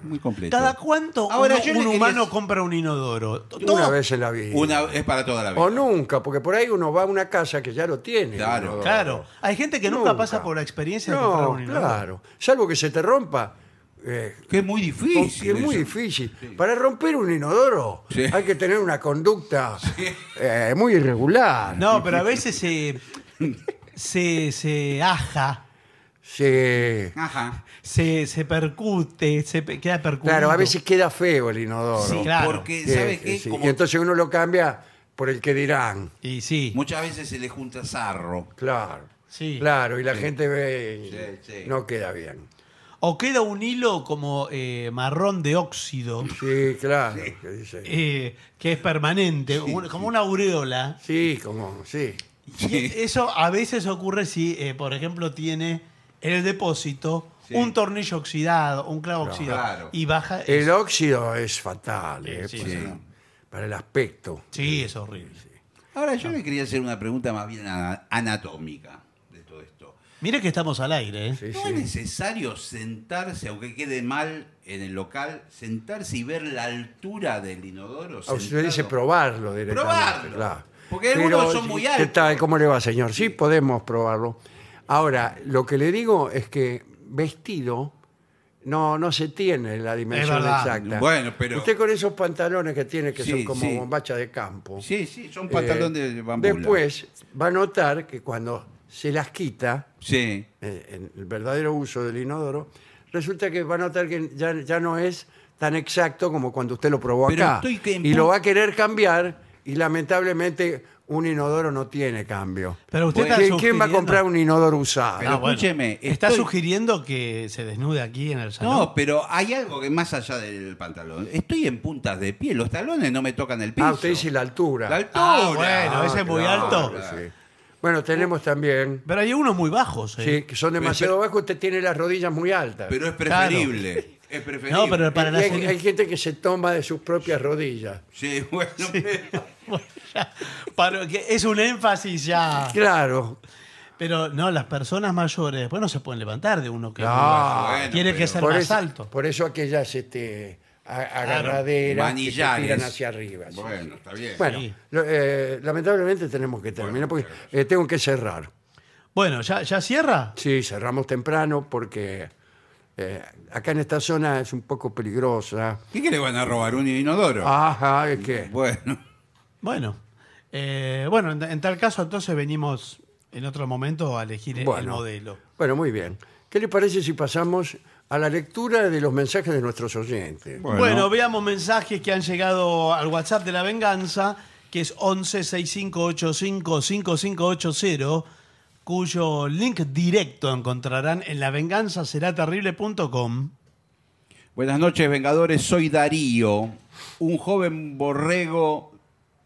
Muy completo. ¿Cada cuánto Ahora, un humano compra un inodoro? Una vez en la vida. Una, es para toda la vida. O nunca, porque por ahí uno va a una casa que ya lo tiene. Claro. Claro. Hay gente que nunca, pasa por la experiencia de comprar un inodoro. Claro. Salvo que se te rompa eh, que es muy difícil. Es muy difícil. Para romper un inodoro hay que tener una conducta eh, muy irregular. No, pero a veces se, se, aja. Se, se, se percute, se queda Claro, a veces queda feo el inodoro. Y entonces uno lo cambia por el que dirán. Y sí, Muchas veces se le junta sarro. Claro. Sí. Claro, y la gente ve no queda bien o queda un hilo como eh, marrón de óxido, Sí, claro. Eh, que es permanente, como una aureola. Sí, como, sí. E, eso a veces ocurre si, eh, por ejemplo, tiene en el depósito un tornillo oxidado, un clavo oxidado, Claro. y baja... El óxido es fatal eh, Sí, para, el aspecto. sí, es horrible. Ahora, yo ah. le quería hacer una pregunta más bien anatómica. Mire que estamos al aire. ¿eh? es necesario sentarse, aunque quede mal en el local, sentarse y ver la altura del inodoro. Ah, usted dice probarlo directamente. Probarlo. Porque algunos son muy altos. ¿Cómo le va, señor? Sí, podemos probarlo. Ahora, lo que le digo es que vestido no, no se tiene la dimensión exacta. Bueno, pero... Usted con esos pantalones que tiene, que son como sí. de campo. Sí, sí, son eh, pantalones de bambú. Después va a notar que cuando se las quita, Sí. Eh, el verdadero uso del inodoro, resulta que va a notar que ya, ya no es tan exacto como cuando usted lo probó acá. Y lo va a querer cambiar y lamentablemente un inodoro no tiene cambio. Pero usted ¿Quién, va a comprar un inodoro usado? Ah, escúcheme, Está sugiriendo que se desnude aquí en el salón. No, pero hay algo que más allá del pantalón. Estoy en puntas de pie. Los talones no me tocan el piso. ah, usted dice la altura. La ah, altura. bueno, ese es muy alto. Bueno, tenemos también. Pero hay unos muy bajos. ¿eh? Sí, que son demasiado bajos. Usted tiene las rodillas muy altas. Pero es preferible. Es preferible. No, pero para la Hay, hay gente que se toma de sus propias rodillas. Sí, bueno. es un énfasis ya. Claro. Pero no, las personas mayores, Bueno, se pueden levantar de uno que es ah, Tiene que ser más alto. por eso aquellas este, agarraderas que hacia arriba. Bueno, está bien. Bueno, eh, lamentablemente tenemos que terminar porque eh, tengo que cerrar. Bueno, ¿ya, cierra? Sí, cerramos temprano porque eh, acá en esta zona es un poco peligrosa. ¿Qué le van a robar? ¿Un inodoro? Ajá, es que Bueno, Bueno. bueno, en, tal caso entonces venimos en otro momento a elegir el- el modelo. Bueno, muy bien. ¿Qué le parece si pasamos a la lectura de los mensajes de nuestros oyentes. Bueno. veamos mensajes que han llegado al WhatsApp de la venganza, que es 1165855580, cuyo link directo encontrarán en lavenganzaceraterrible.com. Buenas noches, Vengadores. Soy Darío, un joven borrego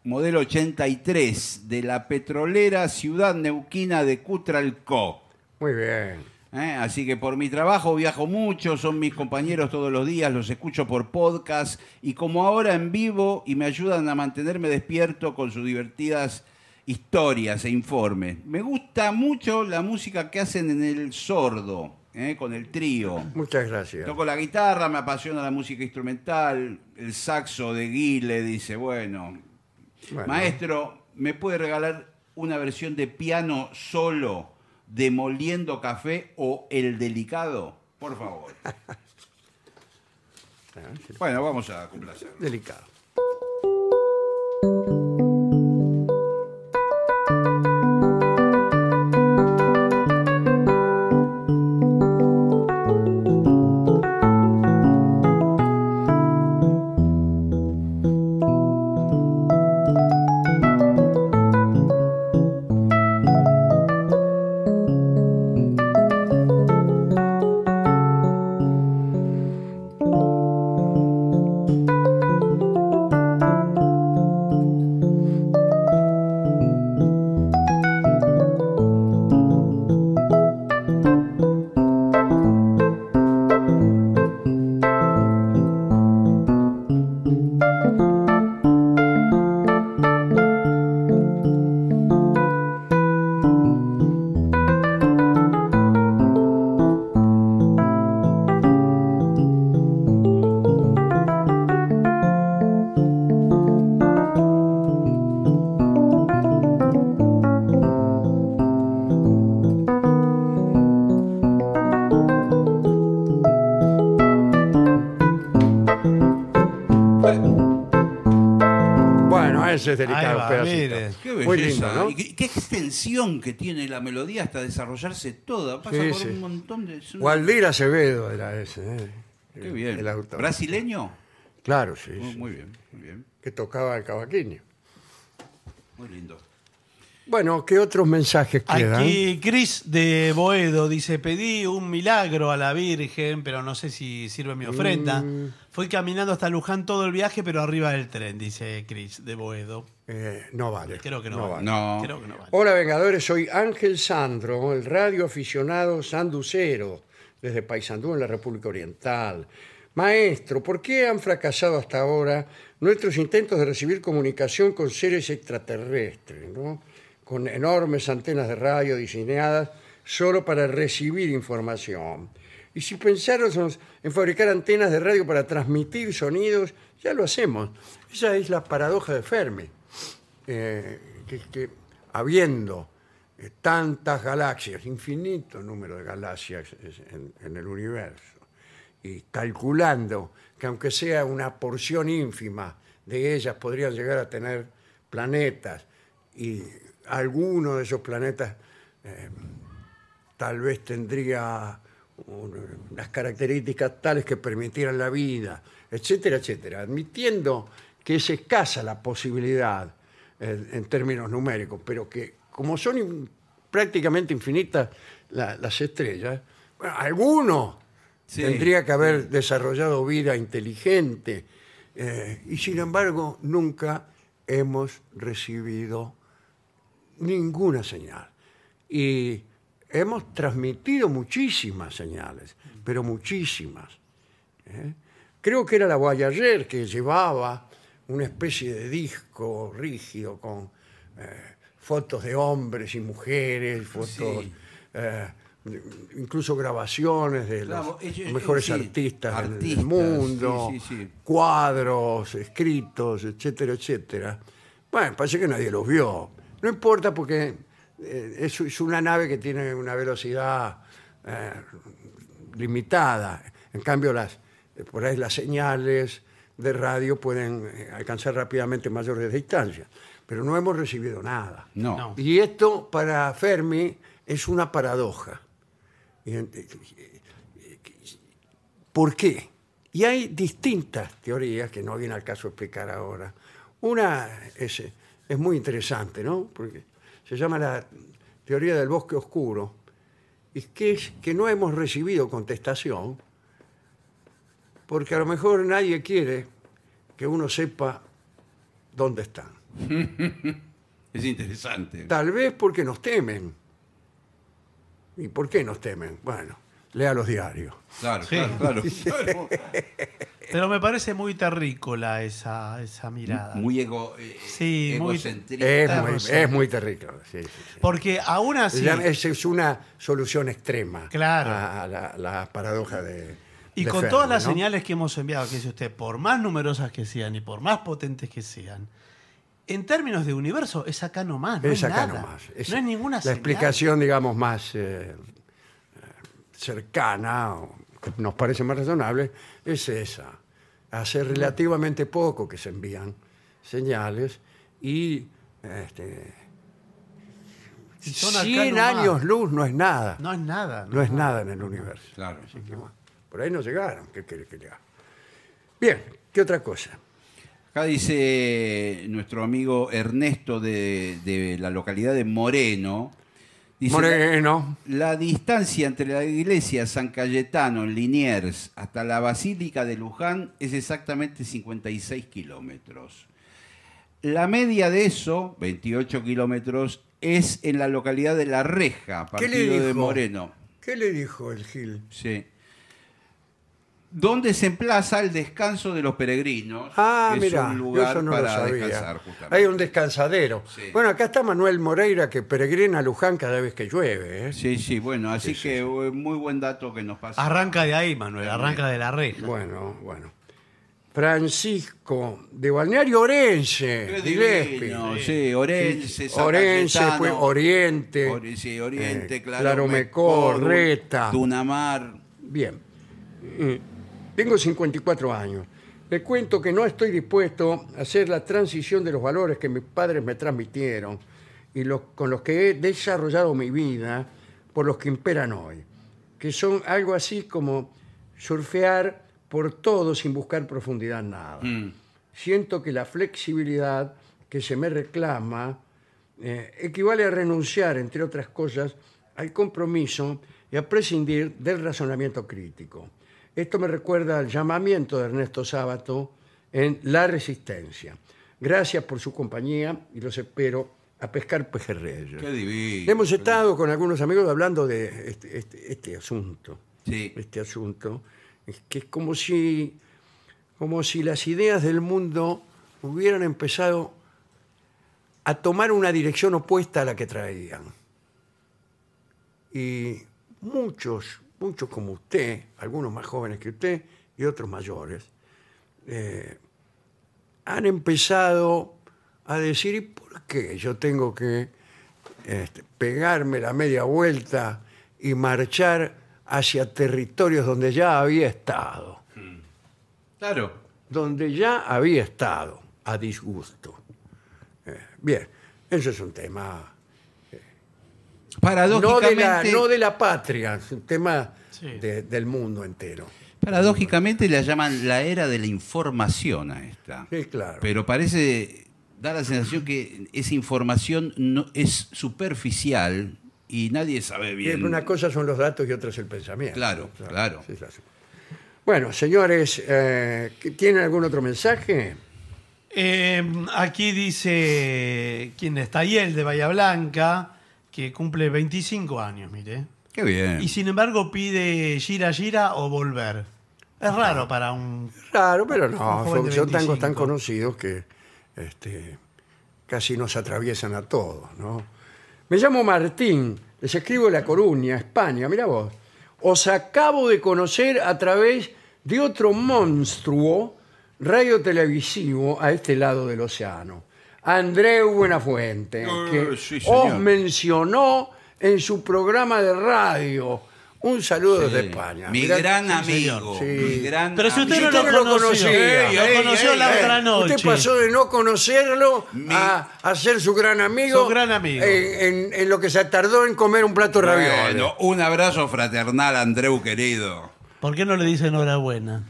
modelo 83 de la petrolera ciudad neuquina de Cutralcó. Muy bien. ¿eh? Así que por mi trabajo viajo mucho, son mis compañeros todos los días, los escucho por podcast y como ahora en vivo y me ayudan a mantenerme despierto con sus divertidas historias e informes. Me gusta mucho la música que hacen en el sordo, ¿eh? con el trío. Muchas gracias. Toco la guitarra, me apasiona la música instrumental, el saxo de Guile dice, bueno. maestro, ¿me puede regalar una versión de piano solo? Demoliendo Café o El Delicado? Por favor. Ah, bueno, vamos a complacer. Delicado. Bueno. ese es delicado pedacito. Qué belleza. ¿no? qué, extensión que tiene la melodía hasta desarrollarse toda. Pasa por un montón de. una- Acevedo era ese. ¿eh? Qué bien. El ¿Brasileño? Claro, sí. Muy, sí, muy bien, muy bien. Que tocaba el cavaquinho. Muy lindo. Bueno, ¿qué otros mensajes quedan? Aquí Cris de Boedo dice, pedí un milagro a la Virgen, pero no sé si sirve mi ofrenda. Mm. Fui caminando hasta Luján todo el viaje, pero arriba del tren, dice Cris de Boedo. Eh, no vale. Creo que no, vale. No. Creo Hola, Vengadores, soy Ángel Sandro, el radio aficionado sanducero, desde Paysandú, en la República Oriental. Maestro, ¿por qué han fracasado hasta ahora nuestros intentos de recibir comunicación con seres extraterrestres? ¿no? con enormes antenas de radio diseñadas solo para recibir información. Y si pensaron en fabricar antenas de radio para transmitir sonidos, ya lo hacemos. Esa es la paradoja de Fermi, eh, que, habiendo eh, tantas galaxias, infinito número de galaxias en el universo, y calculando que aunque sea una porción ínfima de ellas podrían llegar a tener planetas y alguno de esos planetas eh, tal vez tendría unas características tales que permitieran la vida, etcétera, etcétera, admitiendo que es escasa la posibilidad eh, en términos numéricos, pero que como son prácticamente infinitas las estrellas, bueno, alguno tendría que haber desarrollado vida inteligente eh, y sin embargo nunca hemos recibido ninguna señal. Y hemos transmitido muchísimas señales, pero muchísimas. ¿eh? Creo que era la Voyager que llevaba una especie de disco rígido con eh, fotos de hombres y mujeres, fotos, eh, incluso grabaciones de los mejores artistas, del mundo, cuadros escritos, etcétera, etcétera. Bueno, parece que nadie los vio. No importa porque eh, es, una nave que tiene una velocidad eh, limitada. En cambio, las, eh, por ahí las señales de radio pueden alcanzar rápidamente mayores distancias. Pero no hemos recibido nada. No. Y esto para Fermi es una paradoja. ¿Por qué? Y hay distintas teorías que no viene al caso explicar ahora. Una es es muy interesante, ¿no? Porque se llama la teoría del bosque oscuro, y que es que no hemos recibido contestación, porque a lo mejor nadie quiere que uno sepa dónde están. es interesante. Tal vez porque nos temen. ¿Y por qué nos temen? Bueno, lea los diarios. Claro, claro, claro. Pero me parece muy terrícola esa, esa mirada. Muy ego, eh, sí, es, muy, es terrícola, sí, Porque aún así... Es, una solución extrema claro. a, la, paradoja de... Y con todas las señales que hemos enviado, que dice usted, por más numerosas que sean y por más potentes que sean, en términos de universo es acá nomás, no es, acá nomás. no es ninguna La explicación, digamos, más eh, cercana que nos parece más razonable es esa hace relativamente poco que se envían señales y 100 este, años luz no es nada. No es nada. No, es nada en el universo. por ahí no llegaron. ¿Qué Bien, ¿qué otra cosa? Acá dice nuestro amigo Ernesto de, de la localidad de Moreno Moreno. La, distancia entre la iglesia San Cayetano en Liniers hasta la Basílica de Luján es exactamente 56 kilómetros. La media de eso, 28 kilómetros, es en la localidad de La Reja, partido de Moreno. ¿Qué le dijo el Gil? Sí. ¿Dónde se emplaza el descanso de los peregrinos. Ah, mira, eso no para lo sabía. Hay un descansadero. Bueno, acá está Manuel Moreira que peregrina a Luján cada vez que llueve. ¿eh? Sí, sí, bueno, así que eh, muy buen dato que nos pasa. Arranca de ahí, Manuel, arranca de la red. Bueno, bueno. Francisco, de Balneario Orense, sí, Orense, Orense, fue Oriente, sí, Oriente, eh, Claro, Claromecó, Reta, Dunamar. Bien. Mm. Tengo 54 años. Le cuento que no estoy dispuesto a hacer la transición de los valores que mis padres me transmitieron y los, con los que he desarrollado mi vida por los que imperan hoy, que son algo así como surfear por todo sin buscar profundidad nada. Mm. Siento que la flexibilidad que se me reclama eh, equivale a renunciar, entre otras cosas, al compromiso y a prescindir del razonamiento crítico. Esto me recuerda al llamamiento de Ernesto Sábato en La Resistencia. Gracias por su compañía y los espero a pescar pejerreyes. Qué divino. Hemos estado con algunos amigos hablando de este, este, este, asunto. Sí. Este asunto. Es que es como si, como si las ideas del mundo hubieran empezado a tomar una dirección opuesta a la que traían. Y muchos muchos como usted, algunos más jóvenes que usted y otros mayores, eh, han empezado a decir, ¿y por qué yo tengo que este, pegarme la media vuelta y marchar hacia territorios donde ya había estado? Mm. Claro. Donde ya había estado, a disgusto. Eh, bien, eso es un tema paradójicamente... No de la, patria, es un tema del mundo entero. Paradójicamente la llaman la era de la información a esta. Sí, claro. Pero parece da la sensación que esa información no, es superficial y nadie sabe bien. Una cosa son los datos y otra es el pensamiento. Claro, claro. Bueno, señores, eh, ¿tienen algún otro mensaje? Eh, aquí dice quien está ahí, el de Bahía Blanca que cumple 25 años, mire. Qué bien. Y sin embargo pide gira, gira o volver. Es raro para un. Raro, pero no. Son, tangos tan conocidos que este, casi nos atraviesan a todos, ¿no? Me llamo Martín, les escribo de La Coruña, España. Mira vos. Os acabo de conocer a través de otro monstruo radio televisivo a este lado del océano. Andreu Buenafuente, eh, que os mencionó en su programa de radio. Un saludo de España. Mi gran amigo. Pero si usted no lo conoció, conocía. la otra noche. Usted pasó de no conocerlo a, ser su gran amigo. gran amigo. En, lo que se tardó en comer un plato de Bueno, un abrazo fraternal, Andreu querido. ¿Por qué no le dicen enhorabuena?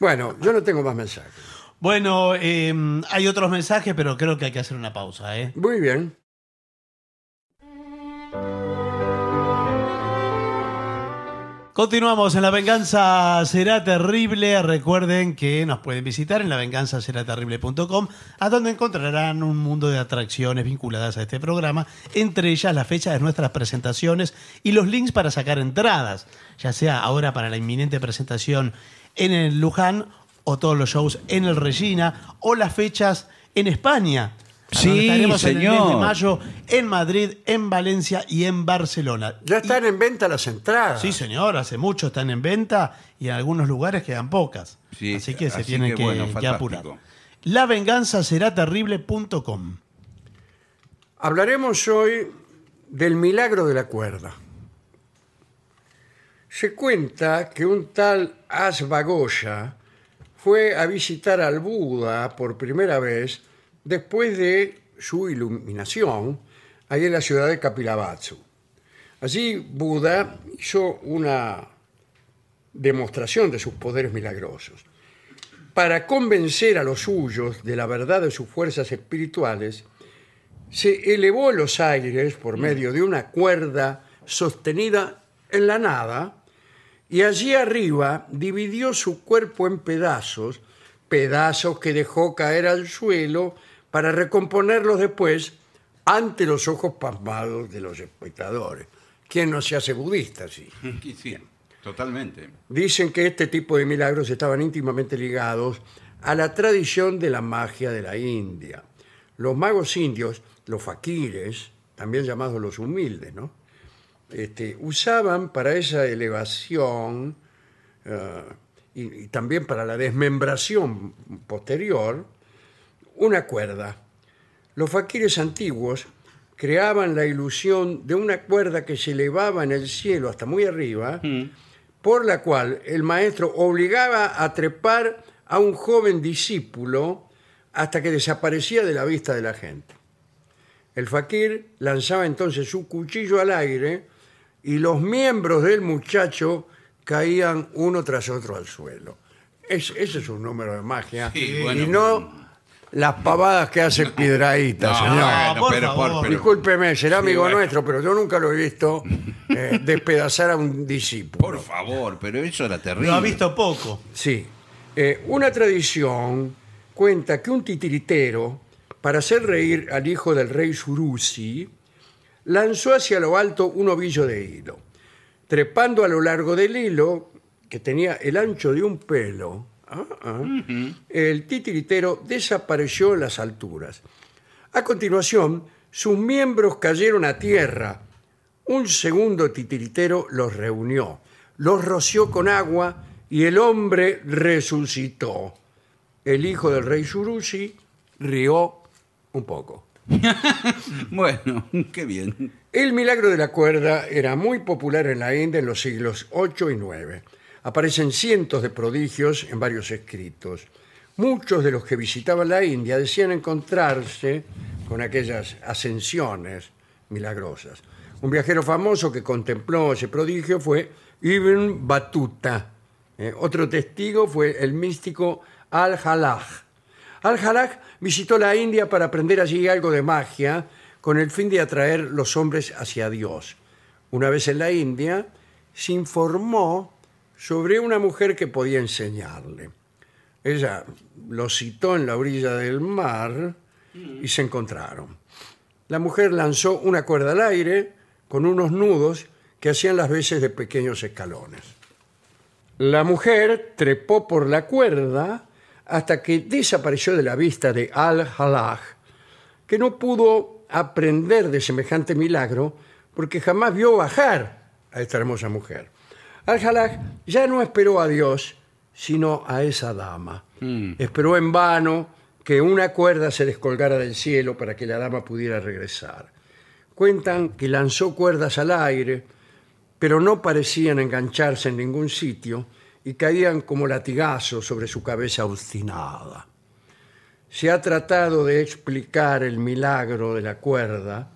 Bueno, yo no tengo más mensajes. Bueno, em, hay otros mensajes, pero creo que hay que hacer una pausa. ¿eh? Muy bien. Continuamos en La Venganza Será Terrible. Recuerden que nos pueden visitar en lavenganzaseraterrible.com, a donde encontrarán un mundo de atracciones vinculadas a este programa, entre ellas la fecha de nuestras presentaciones y los links para sacar entradas, ya sea ahora para la inminente presentación en el Luján o todos los shows en el Regina, o las fechas en España. Sí, señor. en el mes de mayo en Madrid, en Valencia y en Barcelona. Ya están en venta las entradas. Sí, señor, hace mucho están en venta y en algunos lugares quedan pocas. así que se tienen que, apurar. Hablaremos hoy del milagro de la cuerda. Se cuenta que un tal Asbagoya fue a visitar al Buda por primera vez después de su iluminación ahí en la ciudad de Kapilavatsu. Allí Buda hizo una demostración de sus poderes milagrosos. Para convencer a los suyos de la verdad de sus fuerzas espirituales, se elevó a los aires por medio de una cuerda sostenida en la nada y allí arriba dividió su cuerpo en pedazos, pedazos que dejó caer al suelo para recomponerlos después ante los ojos pasmados de los espectadores. ¿Quién no se hace budista? así? sí, totalmente. Dicen que este tipo de milagros estaban íntimamente ligados a la tradición de la magia de la India. Los magos indios, los fakires, también llamados los humildes, ¿no? Este, usaban para esa elevación eh, y, también para la desmembración posterior una cuerda. Los faquires antiguos creaban la ilusión de una cuerda que se elevaba en el cielo hasta muy arriba, mm. por la cual el maestro obligaba a trepar a un joven discípulo hasta que desaparecía de la vista de la gente. El faquir lanzaba entonces su cuchillo al aire y los miembros del muchacho caían uno tras otro al suelo. ese es un número de magia. y no las pavadas que hace Piedraíta, señor. Discúlpeme, será amigo nuestro, pero yo nunca lo he visto eh, despedazar a un discípulo. por favor, pero eso era terrible. Lo ha visto poco. Sí. Eh, una tradición cuenta que un titiritero, para hacer reír al hijo del rey Surusi, lanzó hacia lo alto un ovillo de hilo. Trepando a lo largo del hilo, que tenía el ancho de un pelo, ah, ah, el titiritero desapareció en las alturas. A continuación, sus miembros cayeron a tierra. Un segundo titiritero los reunió, los roció con agua y el hombre resucitó. El hijo del rey Surushi rió un poco. bueno, qué bien. El milagro de la cuerda era muy popular en la India en los siglos 8 y 9. Aparecen cientos de prodigios en varios escritos. Muchos de los que visitaban la India decían encontrarse con aquellas ascensiones milagrosas. Un viajero famoso que contempló ese prodigio fue Ibn Battuta eh, otro testigo fue el místico Al-Halaj. Al-Halaj visitó la India para aprender allí algo de magia con el fin de atraer los hombres hacia Dios. Una vez en la India, se informó sobre una mujer que podía enseñarle. Ella lo citó en la orilla del mar y se encontraron. La mujer lanzó una cuerda al aire con unos nudos que hacían las veces de pequeños escalones. La mujer trepó por la cuerda hasta que desapareció de la vista de Al-Halaj, que no pudo aprender de semejante milagro porque jamás vio bajar a esta hermosa mujer. Al-Halaj ya no esperó a Dios, sino a esa dama. Mm. Esperó en vano que una cuerda se descolgara del cielo para que la dama pudiera regresar. Cuentan que lanzó cuerdas al aire, pero no parecían engancharse en ningún sitio, y caían como latigazos sobre su cabeza obstinada. Se ha tratado de explicar el milagro de la cuerda,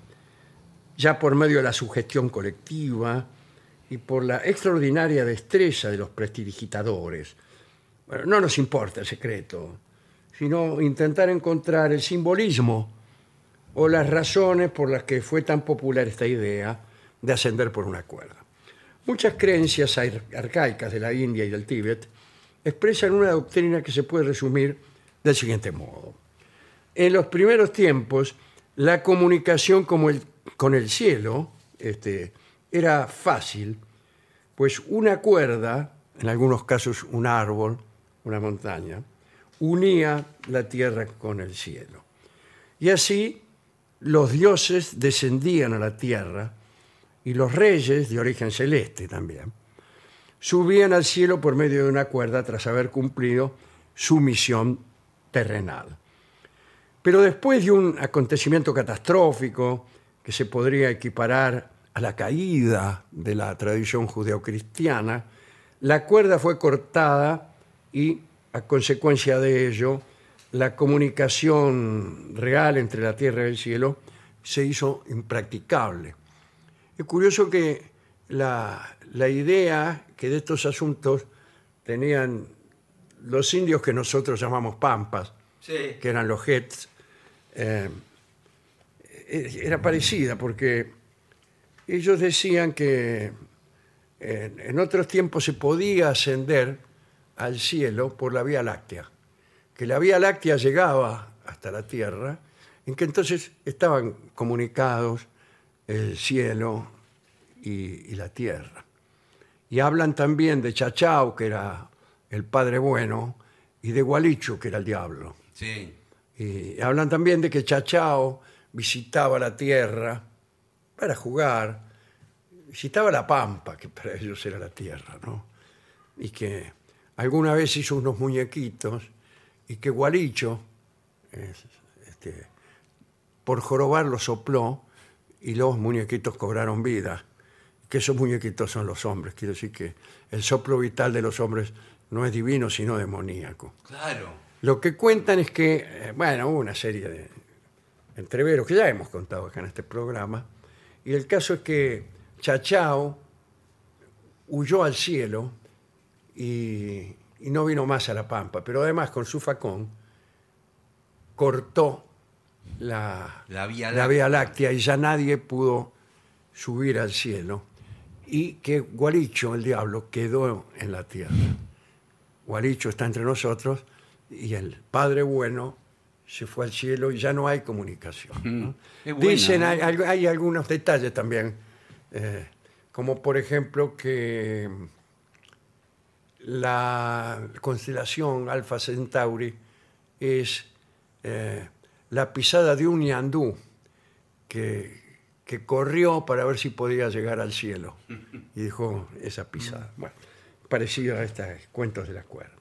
ya por medio de la sugestión colectiva y por la extraordinaria destreza de los prestidigitadores. Bueno, no nos importa el secreto, sino intentar encontrar el simbolismo o las razones por las que fue tan popular esta idea de ascender por una cuerda. Muchas creencias arcaicas de la India y del Tíbet expresan una doctrina que se puede resumir del siguiente modo. En los primeros tiempos, la comunicación con el cielo este, era fácil, pues una cuerda, en algunos casos un árbol, una montaña, unía la tierra con el cielo. Y así los dioses descendían a la tierra y los reyes de origen celeste también subían al cielo por medio de una cuerda tras haber cumplido su misión terrenal. Pero después de un acontecimiento catastrófico que se podría equiparar a la caída de la tradición judeocristiana, la cuerda fue cortada y a consecuencia de ello la comunicación real entre la tierra y el cielo se hizo impracticable es curioso que la, idea que de estos asuntos tenían los indios que nosotros llamamos pampas, que eran los jets, eh, era parecida porque ellos decían que eh, en otros tiempos se podía ascender al cielo por la Vía Láctea, que la Vía Láctea llegaba hasta la Tierra, en que entonces estaban comunicados el cielo y, la tierra. Y hablan también de Chachao, que era el padre bueno, y de Gualicho, que era el diablo. Sí. Y hablan también de que Chachao visitaba la tierra para jugar, visitaba la pampa, que para ellos era la tierra, ¿no? Y que alguna vez hizo unos muñequitos y que Gualicho, este, por jorobar lo sopló y los muñequitos cobraron vida. Que esos muñequitos son los hombres. Quiero decir que el soplo vital de los hombres no es divino, sino demoníaco. Claro. Lo que cuentan es que, eh, bueno, hubo una serie de entreveros que ya hemos contado acá en este programa. Y el caso es que Chachao huyó al cielo y, y no vino más a la pampa, pero además con su facón cortó la, vía, Láctea y ya nadie pudo subir al cielo. Y que Guaricho, el diablo, quedó en la tierra. Guaricho está entre nosotros y el Padre Bueno se fue al cielo y ya no hay comunicación. Mm. Dicen, ¿eh? hay, algunos detalles también, eh, como por ejemplo que la constelación Alfa Centauri es eh, la pisada de un yandú que, corrió para ver si podía llegar al cielo. Y dijo esa pisada. Mm. Bueno, parecido a estos cuentos de la cuerda.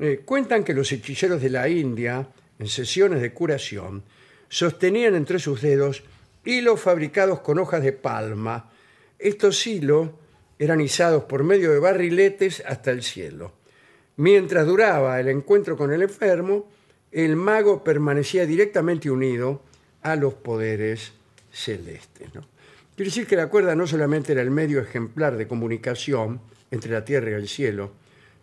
Eh, cuentan que los hechiceros de la India, en sesiones de curación, sostenían entre sus dedos hilos fabricados con hojas de palma. Estos hilos eran izados por medio de barriletes hasta el cielo. Mientras duraba el encuentro con el enfermo, el mago permanecía directamente unido a los poderes celestes. Quiere decir que la cuerda no solamente era el medio ejemplar de comunicación entre la tierra y el cielo,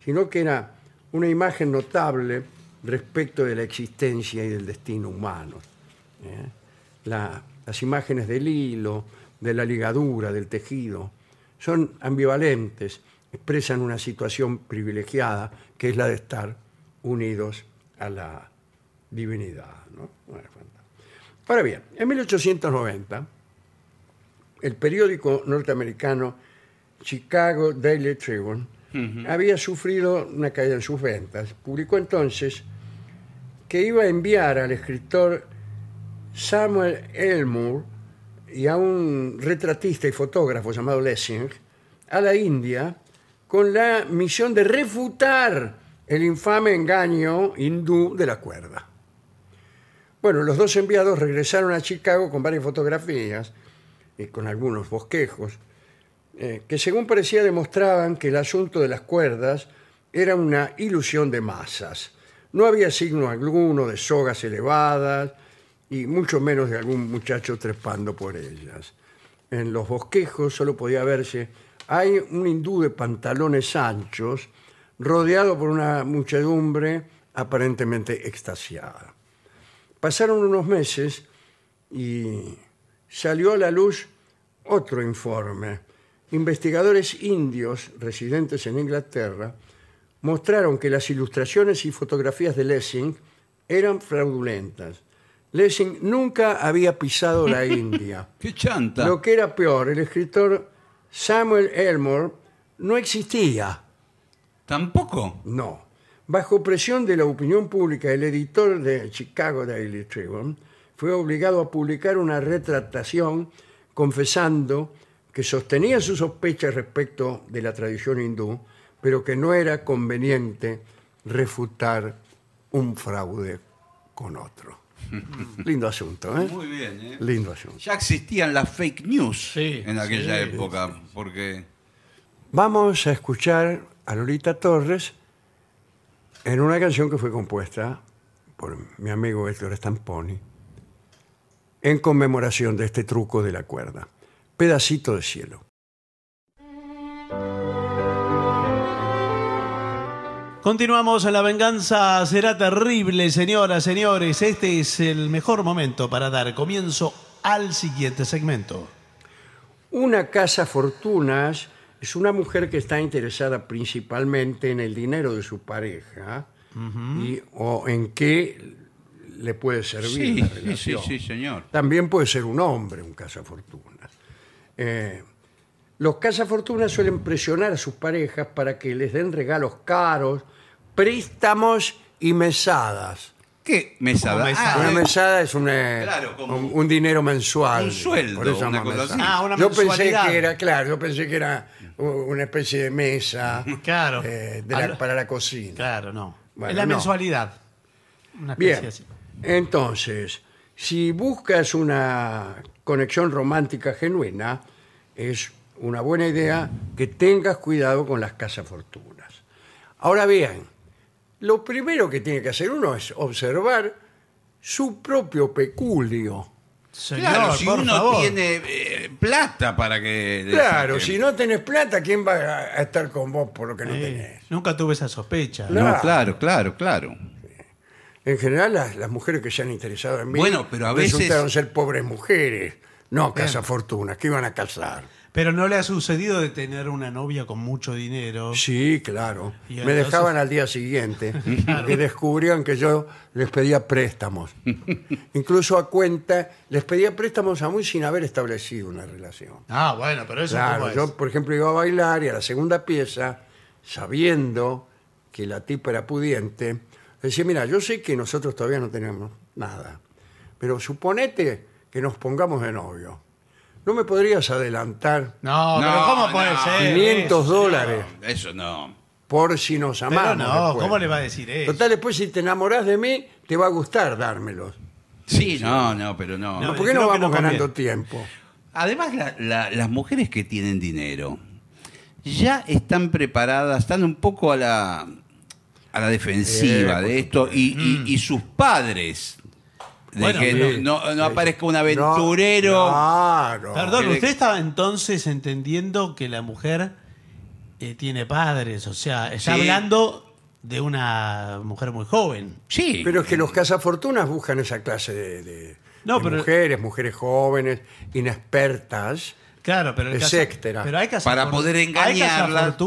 sino que era una imagen notable respecto de la existencia y del destino humano. ¿eh? las imágenes del hilo, de la ligadura, del tejido, son ambivalentes, expresan una situación privilegiada, que es la de estar unidos a la, divinidad. ¿no? Ahora bien, en 1890, el periódico norteamericano Chicago Daily Tribune había sufrido una caída en sus ventas. Publicó entonces que iba a enviar al escritor Samuel Elmore y a un retratista y fotógrafo llamado Lessing a la India con la misión de refutar el infame engaño hindú de la cuerda. Bueno, los dos enviados regresaron a Chicago con varias fotografías y eh, con algunos bosquejos, eh, que según parecía demostraban que el asunto de las cuerdas era una ilusión de masas. No había signo alguno de sogas elevadas y mucho menos de algún muchacho trepando por ellas. En los bosquejos solo podía verse, hay un hindú de pantalones anchos rodeado por una muchedumbre aparentemente extasiada. Pasaron unos meses y salió a la luz otro informe. Investigadores indios residentes en Inglaterra mostraron que las ilustraciones y fotografías de Lessing eran fraudulentas. Lessing nunca había pisado la India. ¡Qué chanta! Lo que era peor, el escritor Samuel Elmore no existía. ¿Tampoco? No. Bajo presión de la opinión pública, el editor de Chicago Daily Tribune fue obligado a publicar una retratación confesando que sostenía sus sospechas respecto de la tradición hindú, pero que no era conveniente refutar un fraude con otro. Lindo asunto, ¿eh? Muy bien, ¿eh? Lindo asunto. Ya existían las fake news en aquella época, porque... Vamos a escuchar a Lolita Torres en una canción que fue compuesta por mi amigo Héctor Stamponi en conmemoración de este truco de la cuerda. Pedacito de cielo. Continuamos en La Venganza será terrible, señoras, señores. Este es el mejor momento para dar comienzo al siguiente segmento. Una casa fortunas es una mujer que está interesada principalmente en el dinero de su pareja o en qué le puede servir la relación. sí, sí, señor. También puede ser un hombre un casa fortuna. Eh, los cazafortunas suelen presionar a sus parejas para que les den regalos caros, préstamos y mesadas. ¿Qué mesada? Ah, eh. una mesada es eh, un, dinero mensual. Un sueldo, ah, yo pensé que era, claro, yo pensé que era una especie de mesa Claro. Eh, para la cocina. Claro, no. es la mensualidad. entonces, si buscas una conexión romántica genuina, es una buena idea que tengas cuidado con las fortunas Ahora bien, lo primero que tiene que hacer uno es observar su propio peculio. claro, si uno tiene eh, plata para que... Claro, si no tenés plata, ¿quién va a estar con vos por lo que no tenés? Nunca tuve esa sospecha. No, claro, claro, claro. En general, las, mujeres que se han interesado en mí bueno, pero a veces... resultaron ser pobres mujeres, no cazafortunas, que iban a casar? Pero no le ha sucedido de tener una novia con mucho dinero. Sí, claro. Me dejaban al día siguiente y descubrían que yo les pedía préstamos. Incluso a cuenta, les pedía préstamos aún sin haber establecido una relación. Ah, bueno, pero eso Claro, yo por ejemplo iba a bailar y a la segunda pieza, sabiendo que la tipa era pudiente, decía, mira, yo sé que nosotros todavía no tenemos nada, pero suponete que nos pongamos de novio. ¿No me podrías adelantar No, pero ¿cómo puede 500 dólares Eso no. por si nos amamos? no, no, ¿cómo le va a decir eso? Total, después si te enamorás de mí, te va a gustar dármelos. Sí, no, no, pero no. ¿Por qué no vamos ganando tiempo? Además, las mujeres que tienen dinero ya están preparadas, están un poco a la, a la defensiva eh, de esto, y sus padres bueno, no, no- aparezca un aventurero. Perdón, usted estaba entonces entendiendo que la mujer eh, tiene padres, o sea, está hablando de una mujer muy joven. Sí. Pero es que los cazafortunas buscan esa clase de, mujeres, mujeres jóvenes, inexpertas. Claro, pero el Etcétera. pero hay Para poder engañar las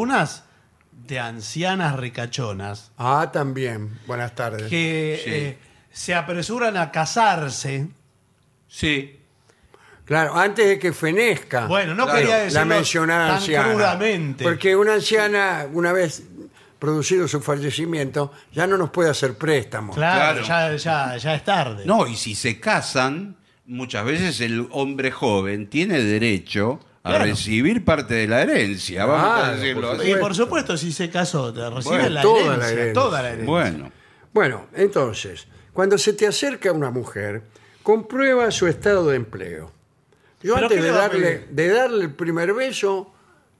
de ancianas ricachonas Ah, también. Buenas tardes. que eh, se apresuran a casarse. Sí. Claro, antes de que fenezca. Bueno, no quería la mencionada anciana. crudamente. Porque una anciana, una vez producido su fallecimiento, ya no nos puede hacer préstamos. Claro, Ya, es tarde. No, y si se casan, muchas veces el hombre joven tiene derecho a recibir parte de la herencia, vamos a decirlo así. y por supuesto, si se casó, recibe la, Toda la herencia. Bueno, Bueno, entonces, cuando se te acerca una mujer, comprueba su estado de empleo. Yo antes de darle, de darle el primer beso,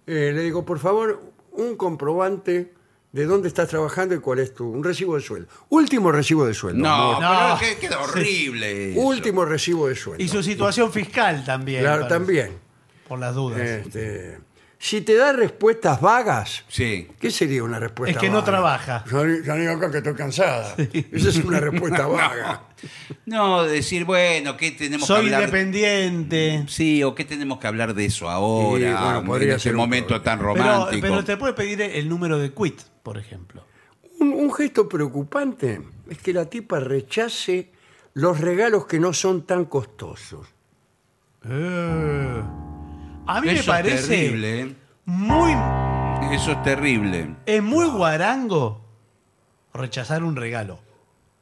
eh, le digo, por favor, un comprobante de dónde estás trabajando y cuál es tu... Un recibo de sueldo. Último recibo de sueldo. No, no. queda horrible. Último recibo de sueldo. Y su situación fiscal también. Claro, también. Por las dudas. Este, si te da respuestas vagas, Sí. ¿qué sería una respuesta Es que no trabaja. Yo lo acá que estoy cansada. Esa es una respuesta vaga. No, decir, bueno, ¿qué tenemos que hablar? independiente. Sí, o ¿qué tenemos que hablar de eso ahora? podría este momento tan romántico. pero te puede pedir el número de quit, por ejemplo. Un, gesto preocupante es que la tipa rechace los regalos que no son tan costosos. Eh. A mí me parece. terrible, Muy. Eso es terrible. Es muy guarango rechazar un regalo.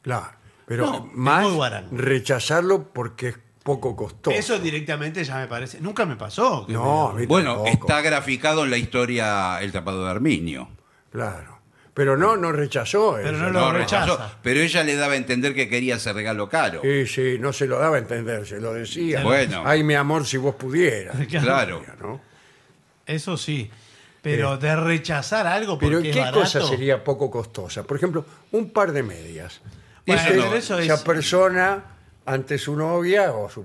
Claro. Pero más rechazarlo porque es poco costoso. Eso directamente ya me parece. Nunca me pasó. No, bueno, está graficado en la historia El tapado de Arminio. Claro. Pero no, no rechazó. Pero no lo rechazó. Pero ella le daba a entender que quería ese regalo caro. Sí, sí, no se lo daba a entender, se lo decía. Bueno. Ay, mi amor, si vos pudieras. Claro. Eso sí. Pero eh, de rechazar algo porque Pero ¿qué cosa sería poco costosa? Por ejemplo, un par de medias. Esa persona ante su novia o su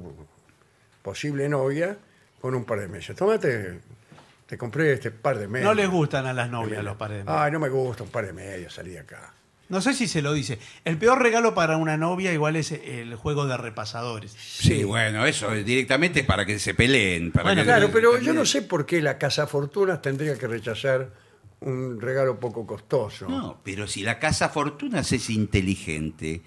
posible novia con un par de medias. Tómate compré este par de medias. No les gustan a las novias los pares de medias. Ay, no me gusta un par de medias, salí acá. No sé si se lo dice. El peor regalo para una novia igual es el juego de repasadores. Sí, bueno, eso directamente es para que se peleen. bueno, claro, pero yo no sé por qué la Casa Fortunas tendría que rechazar un regalo poco costoso. No, pero si la Casa Fortunas es inteligente,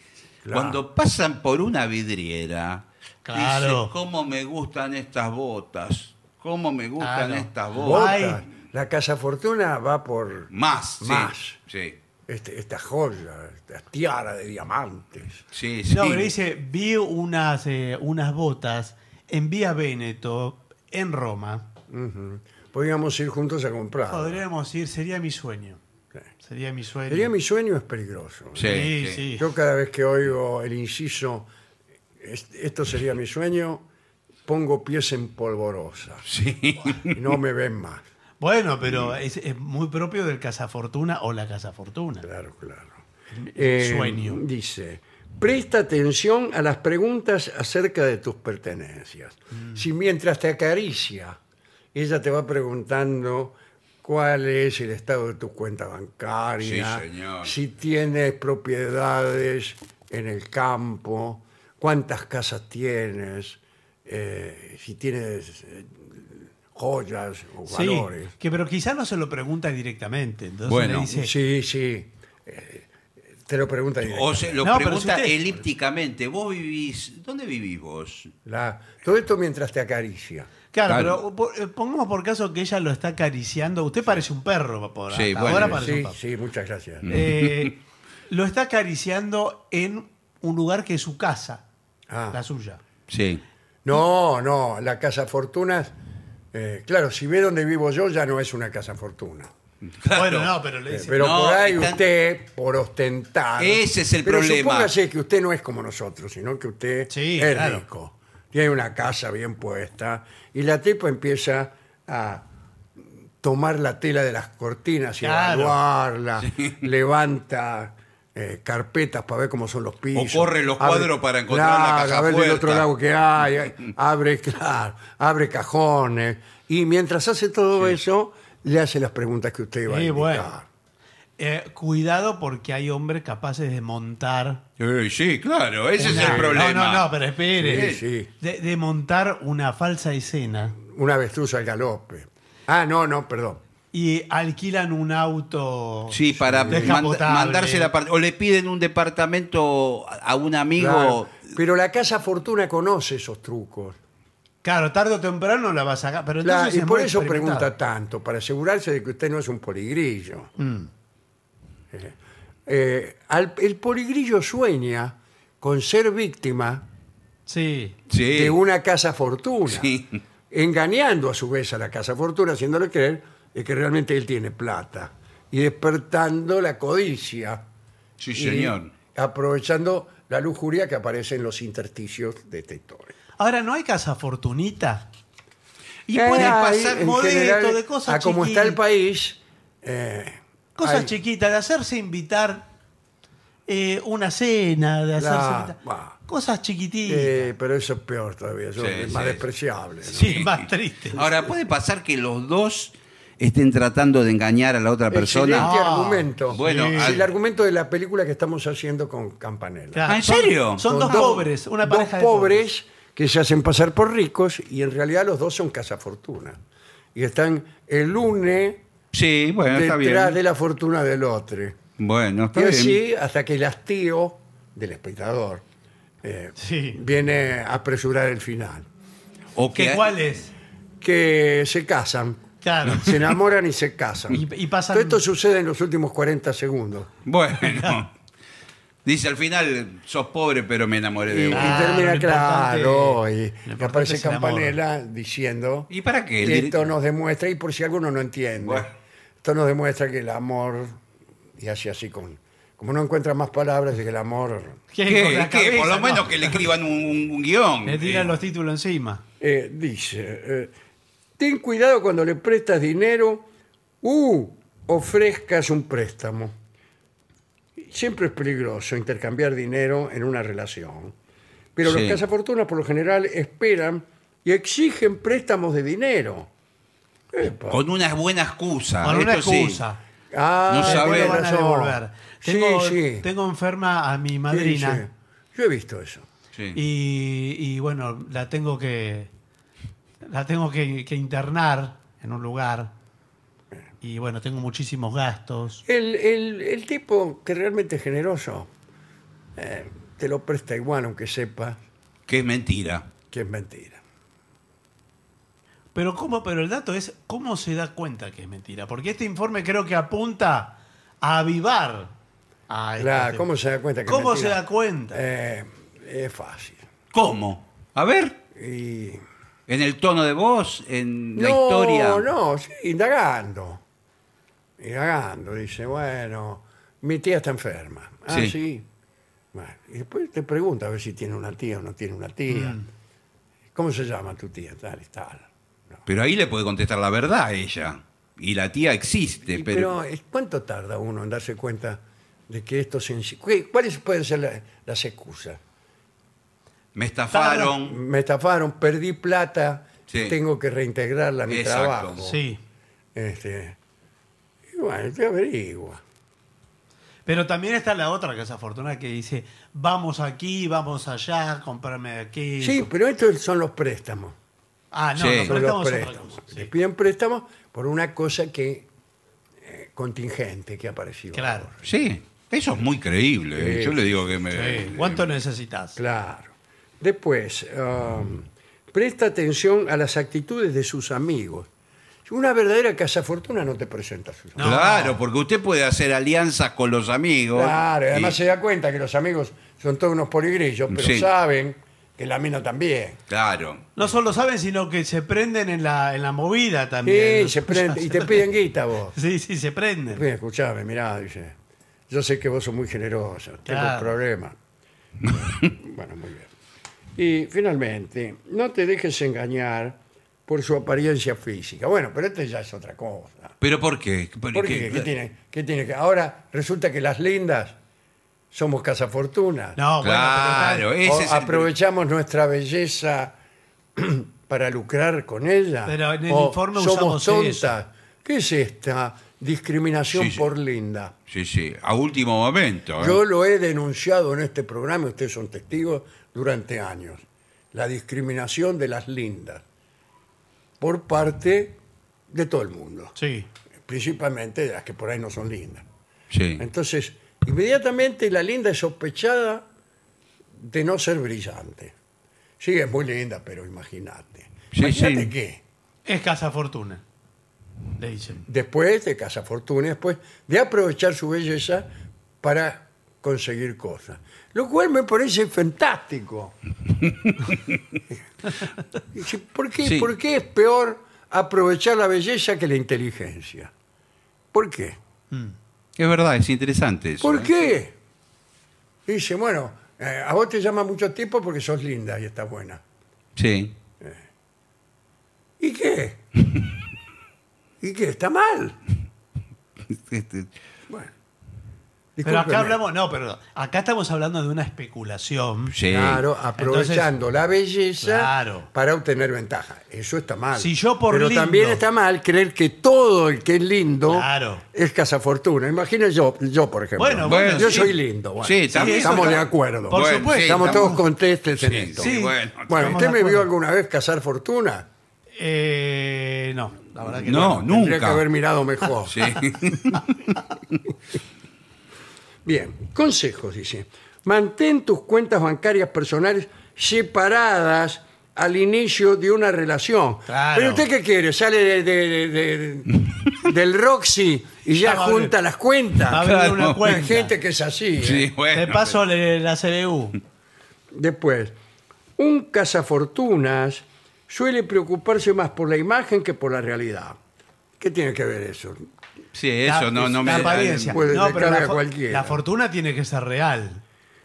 cuando pasan por una vidriera, claro. Dicen, ¿cómo me gustan estas botas? ¿Cómo me gustan ah, estas botas? La Casa Fortuna va por Más, Más. Sí, este- esta joya, esta tiara de diamantes. sí, No, pero dice, vi unas, eh, unas botas en Vía Veneto, en Roma. Podríamos ir juntos a comprar. Podríamos ir, sería mi sueño. Sería mi sueño. Sería mi sueño, es peligroso. Sí, sí, Yo cada vez que oigo el inciso, esto sería mi sueño, pongo pies en polvorosa. Sí. Y no me ven más. Bueno, pero es, muy propio del cazafortuna o la cazafortuna. Claro, claro. Eh, sueño. Dice, presta atención a las preguntas acerca de tus pertenencias. Mm. Si mientras te acaricia, ella te va preguntando cuál es el estado de tu cuenta bancaria, si tienes propiedades en el campo, cuántas casas tienes, eh, si tienes eh, joyas o valores. Que, pero quizás no se lo pregunta directamente. bueno, sí, sí. Eh, te lo pregunta directamente. O se lo pregunta elípticamente. Vos vivís, ¿dónde vivís vos? todo esto mientras te acaricia. Claro, pero pongamos por caso que ella lo está acariciando. Usted parece un perro, sí, ahora parece sí, Sí, muchas gracias. Mm. lo está acariciando en un lugar que es su casa, ah. la suya. Sí. No, no, la Casa Fortuna, eh, claro, si ve donde vivo yo ya no es una Casa Fortuna. Bueno, no, pero le eh, Pero por ahí usted, por ostentar. Ese es el pero problema. Supóngase que usted no es como nosotros, sino que usted es rico. Tiene una casa bien puesta. Y la tripa empieza a tomar la tela de las cortinas y a evaluarla. Levanta eh, carpetas para ver cómo son los pisos. O corre los cuadros para encontrar la, la A ver del otro lado que hay, abre, claro, abre cajones. Y mientras hace todo eso, le hace las preguntas que usted va a eh, cuidado porque hay hombres capaces de montar. sí, claro, ese es el problema. No, no, no, pero espere. de, montar una falsa escena. Una avestruz al galope. Ah, no, no, perdón y alquilan un auto. Sí, para mandarse la O le piden un departamento a un amigo. Pero la Casa Fortuna conoce esos trucos. Claro, tarde o temprano la vas a pero Y por eso pregunta tanto, para asegurarse de que usted no es un poligrillo. Mm. Eh, eh, el poligrillo sueña con ser víctima sí. de una casa fortuna, engañando a su vez a la casa fortuna, haciéndole creer es que realmente él tiene plata. Y despertando la codicia. Sí, señor. Aprovechando la lujuria que aparece en los intersticios de este historia. Ahora, ¿no hay casa fortunita? Y eh, puede pasar modesto de cosas A como está el país. Eh, cosas chiquitas, de hacerse invitar eh, una cena, de hacerse invitar. Cosas chiquititas. pero eso es peor todavía, es más despreciable. Sí, más triste. Ahora, puede pasar que los dos estén tratando de engañar a la otra persona. Excelente ah, argumento. Bueno, el argumento de la película que estamos haciendo con Campanella. Ah, ¿en serio? Son, dos, pobres, una dos pobres que se hacen pasar por ricos y en realidad los dos son Fortuna. Y están el une detrás de la fortuna del otro. Bueno, Y está bien. así hasta que el hastío del espectador eh, viene a apresurar el final. O ¿Qué, ¿Cuál es? Que se casan. Se enamoran y se casan. Todo esto sucede en los últimos 40 segundos. Bueno. Dice, al final, sos pobre, pero me enamoré de y vos. Y termina claro. Y, aparece campanela diciendo ¿Y para qué? esto nos demuestra, y por si alguno no entiende, esto nos demuestra que el amor, y así así con. Como no encuentra más palabras, es que el amor. ¿Qué? Por lo menos que le escriban un, guión. Le tiran eh. los títulos encima. Eh, dice: eh, Ten cuidado cuando le prestas dinero u uh, ofrezcas un préstamo. Siempre es peligroso intercambiar dinero en una relación. Pero los los cazafortunas por lo general esperan y exigen préstamos de dinero. Con una buena excusa. Con una excusa. Ah, no saben Tengo, enferma a mi madrina Yo he visto eso. y, bueno, la tengo que, la tengo que, internar en un lugar y bueno, tengo muchísimos gastos. El, tipo que realmente es generoso eh, te lo presta igual, aunque sepa... Que es mentira. que es mentira. Pero cómo, pero el dato es cómo se da cuenta que es mentira, porque este informe creo que apunta a avivar a este ¿Cómo se da cuenta que es ¿Cómo se da cuenta? Eh, es fácil. ¿Cómo? A ver. Y ¿En el tono de voz? ¿En la historia? No, no, indagando. Indagando, dice, bueno, mi tía está enferma. Ah, sí. Bueno, y después te pregunta a ver si tiene una tía o no tiene una tía. Mm. ¿Cómo se llama tu tía? Tal, tal. Pero ahí le puede contestar la verdad a ella. Y la tía existe, pero... pero... ¿cuánto tarda uno en darse cuenta de que esto se... ¿Cuáles pueden ser las excusas? me estafaron. Me estafaron, perdí plata, tengo que reintegrarla a mi trabajo. Sí. Este, bueno, te averigua. Pero también está la otra casa afortunada que dice, vamos aquí, vamos allá, comprarme aquí. Sí, pero estos son los préstamos. Ah, no, los Son préstamos son préstamos. cosa, piden préstamos por una cosa que eh, contingente que apareció. Claro. Sí, eso es muy creíble. Eh. Yo le digo que me. ¿Cuánto necesitas? Claro. Después, um, presta atención a las actitudes de sus amigos. Una verdadera casa fortuna no te presenta sus Claro, porque usted puede hacer alianzas con los amigos. Claro, además se da cuenta que los amigos son todos unos poligrillos, pero saben que la mina también. Claro. No solo saben, sino que se prenden en la, en la movida también. Sí, se prenden. y te piden guita vos. Sí, sí, se prenden. Bien, escuchame, mirá, dice. Yo sé que vos sos muy generoso, tengo un problema. bueno, muy bien. Y finalmente, no te dejes engañar por su apariencia física. Bueno, pero esta ya es otra cosa. ¿Pero por qué? ¿Por qué? ¿Qué tiene, qué tiene que- Ahora resulta que las lindas somos cazafortunas. No, Claro, bueno, pero, aprovechamos nuestra belleza para lucrar con ella. Pero en el o informe somos tontas. ¿Qué es esta? discriminación por linda. Sí, sí, a último momento. ¿eh? Yo lo he denunciado en este programa, ustedes son testigos, durante años. La discriminación de las lindas por parte de todo el mundo, Sí. principalmente de las que por ahí no son lindas. Sí. Entonces, inmediatamente la linda es sospechada de no ser brillante. Sí, es muy linda, pero imagínate. Sí, Imagínate qué. Es casa fortuna. Después de casa fortuna, después de aprovechar su belleza para conseguir cosas. Lo cual me parece fantástico. ¿Por, qué, ¿Por qué es peor aprovechar la belleza que la inteligencia? ¿Por qué? Mm. Es verdad, es interesante eso. ¿Por ¿eh? qué? Dice, bueno, eh, a vos te llama mucho tiempo porque sos linda y estás buena. Sí. Eh. ¿Y qué? ¿Y qué? ¿Está mal? Este, este. Bueno. Pero acá hablamos, no, pero Acá estamos hablando de una especulación. Claro, aprovechando la belleza para obtener ventaja. Eso está mal. Si Pero también está mal creer que todo el que es lindo es cazafortuna. Imagina yo, yo por ejemplo. Bueno, yo soy lindo. sí, estamos de acuerdo. Por supuesto. Estamos, todos contestes en bueno, ¿usted me vio alguna vez cazar fortuna? Eh, no no, nunca. Tendría que haber mirado mejor. Bien, consejos, dice. Mantén tus cuentas bancarias personales separadas al inicio de una relación. Pero usted qué quiere, sale del Roxy y ya junta las cuentas. una Hay gente que es así. ¿eh? De paso la CBU. Después, un cazafortunas suele preocuparse más por la imagen que por la realidad. ¿Qué tiene que ver eso? Sí, eso no, no me apariencia. la, fortuna tiene que ser real.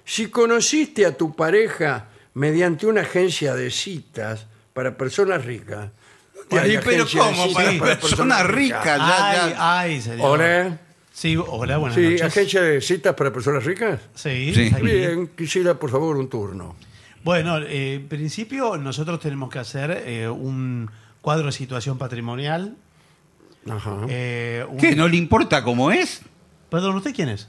Si conociste a tu pareja mediante una agencia de citas para personas ricas, pero ¿cómo? para personas ricas. Rica, Ay, señor. hola. Sí, hola, buenas ¿Agencia de citas para personas ricas? sí. Bien, quisiera, por favor, un turno. Bueno, eh, en principio nosotros tenemos que hacer eh, un cuadro de situación patrimonial. Ajá. Eh, ¿No le importa cómo es? Perdón, ¿usted quién es?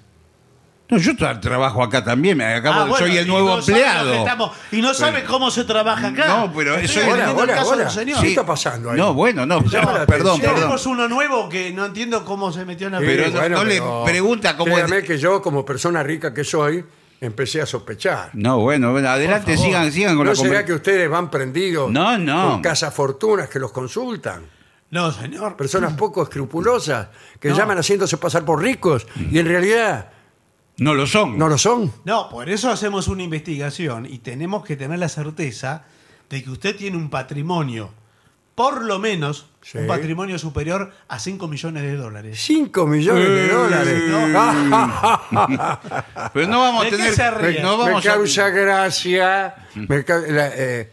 No, yo trabajo acá también, me ah, soy el nuevo empleado. y no sabe cómo se trabaja acá. No, pero eso es- el caso del señor. ¿Qué está pasando ahí? No, bueno, no, perdón, perdón. Tenemos uno nuevo que no entiendo cómo se metió en la Sí, Pero no- le pregunta cómo es- que yo, como persona rica que soy, empecé a sospechar. No, bueno, adelante, sigan, sigan con ¿No será que ustedes van prendidos No, no. con que los consultan? No, señor. Personas poco escrupulosas que llaman haciéndose pasar por ricos y en realidad No lo son. no lo son. No, por eso hacemos una investigación y tenemos que tener la certeza de que usted tiene un patrimonio, por lo menos un patrimonio superior a 5 millones de dólares. 5 millones de dólares. Pero no vamos a tener. Me, causa gracia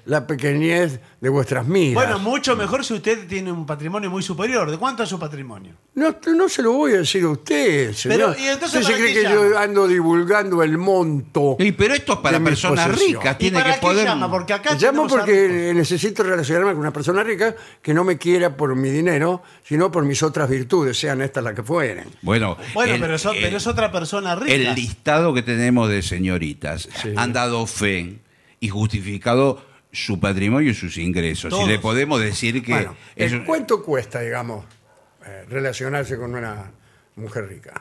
la, pequeñez de vuestras miras. Bueno, mucho mejor si usted tiene un patrimonio muy superior. ¿De cuánto es su patrimonio? No, no se lo voy a decir a usted. Señor. Pero, entonces usted se cree que yo ando divulgando el monto. Y, pero esto es para personas ricas. Tiene que poder... llama? Porque acá llamo porque necesito relacionarme con una persona rica que no me quiera por mi dinero, sino por mis otras virtudes, sean estas las que fueren. Bueno, bueno pero, es otra persona rica. El listado que tenemos de señoritas han dado fe y justificado su patrimonio y sus ingresos. Y le podemos decir que... ¿Cuánto cuesta, digamos, eh, relacionarse con una mujer rica?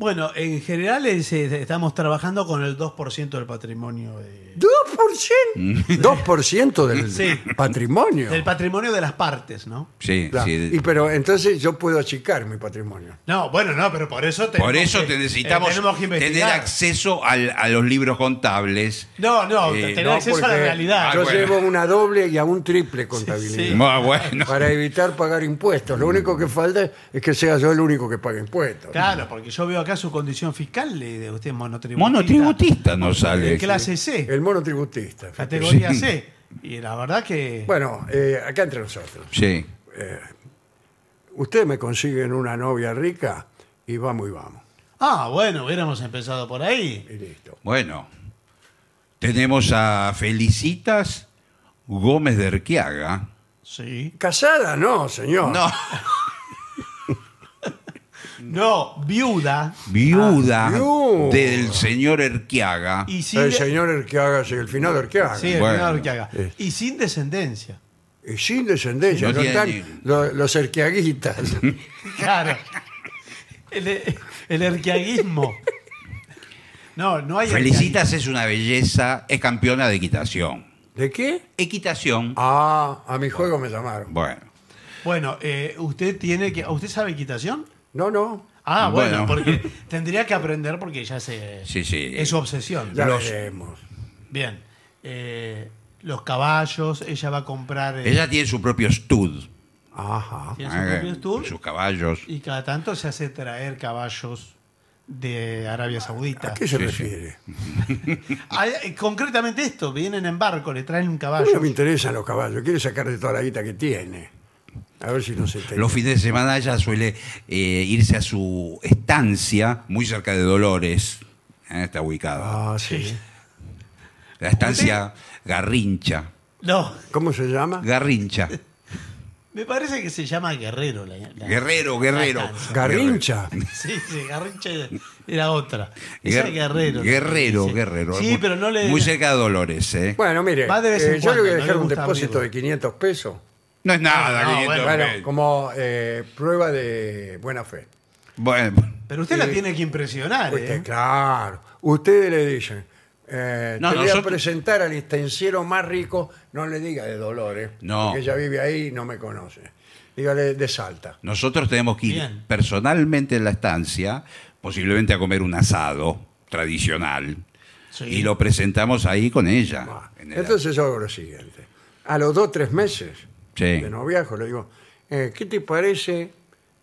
Bueno, en general estamos trabajando con el 2% del patrimonio. ¿2%? 2% del patrimonio. Del patrimonio de las partes, ¿no? Sí, sí. Y, pero entonces yo puedo achicar mi patrimonio. No, bueno, no, pero por eso Por eso te necesitamos tener acceso a los libros contables. No, no, eh, tener acceso a la realidad. Yo llevo una doble y a un triple contabilidad. bueno. Para evitar pagar impuestos. Lo único que falta es que sea yo el único que pague impuestos. Claro, porque yo veo que su condición fiscal de usted monotributista. Monotributista no sale. Clase El monotributista. Categoría C. Y la verdad que... Bueno, eh, acá entre nosotros. Sí. Eh, usted me consiguen una novia rica y vamos y vamos. Ah, bueno, hubiéramos empezado por ahí. listo. Bueno, tenemos a Felicitas Gómez de Erquiaga. Sí. Casada, no, señor. No. No, viuda. Viuda ah, del señor Erquiaga. El señor Erquiaga, el final Erquiaga. Sí, el Y sin descendencia. Y sin descendencia, los erquiaguitas. Claro. El, Erquiaguismo. No, no hay. Felicitas es una belleza, es campeona de equitación. ¿De qué? Equitación. Ah, a mi juego me llamaron. Bueno, Bueno, eh, usted tiene que. ¿Usted sabe equitación? No, no. Ah, bueno, porque tendría que aprender porque ya se. Es su obsesión. Ya Los- Bien. Eh, los caballos, ella va a comprar. Eh, ella tiene su propio stud. Ajá. tiene su eh, Sus caballos. y cada tanto se hace traer caballos de Arabia Saudita. ¿A qué se refiere? concretamente esto, vienen en barco, le traen un A me interesan los caballos. Quiere de toda la guita que tiene. A ver si no se Los fines de semana ella suele eh, irse a su estancia muy cerca de Dolores. ¿eh? está ubicada. Ah, sí. La estancia Garrincha. No. ¿Cómo se llama? Garrincha. Me parece que se llama Guerrero. guerrero, Guerrero. Garrincha. Sí, sí, Garrincha era otra. Guerrero. Guerrero, sí. Guerrero. Sí, pero no le. Muy cerca de Dolores, ¿eh? Bueno, mire. Eh, yo le voy a dejar un depósito de 500 pesos no es nada, ah, como eh, prueba de buena fe. Bueno. Pero usted la eh, tiene que impresionar, ¿eh? claro. Ustedes le dicen, No, te voy a presentar al estanciero más rico, no le diga de Dolores, No. porque ella vive ahí y no me conoce. Dígale de Salta. Nosotros tenemos que ir personalmente en la estancia, posiblemente a comer un asado tradicional, y lo presentamos ahí con ella. Ah, entonces yo hago lo siguiente. A los dos o tres meses de noviajo, le digo, eh, ¿qué te parece?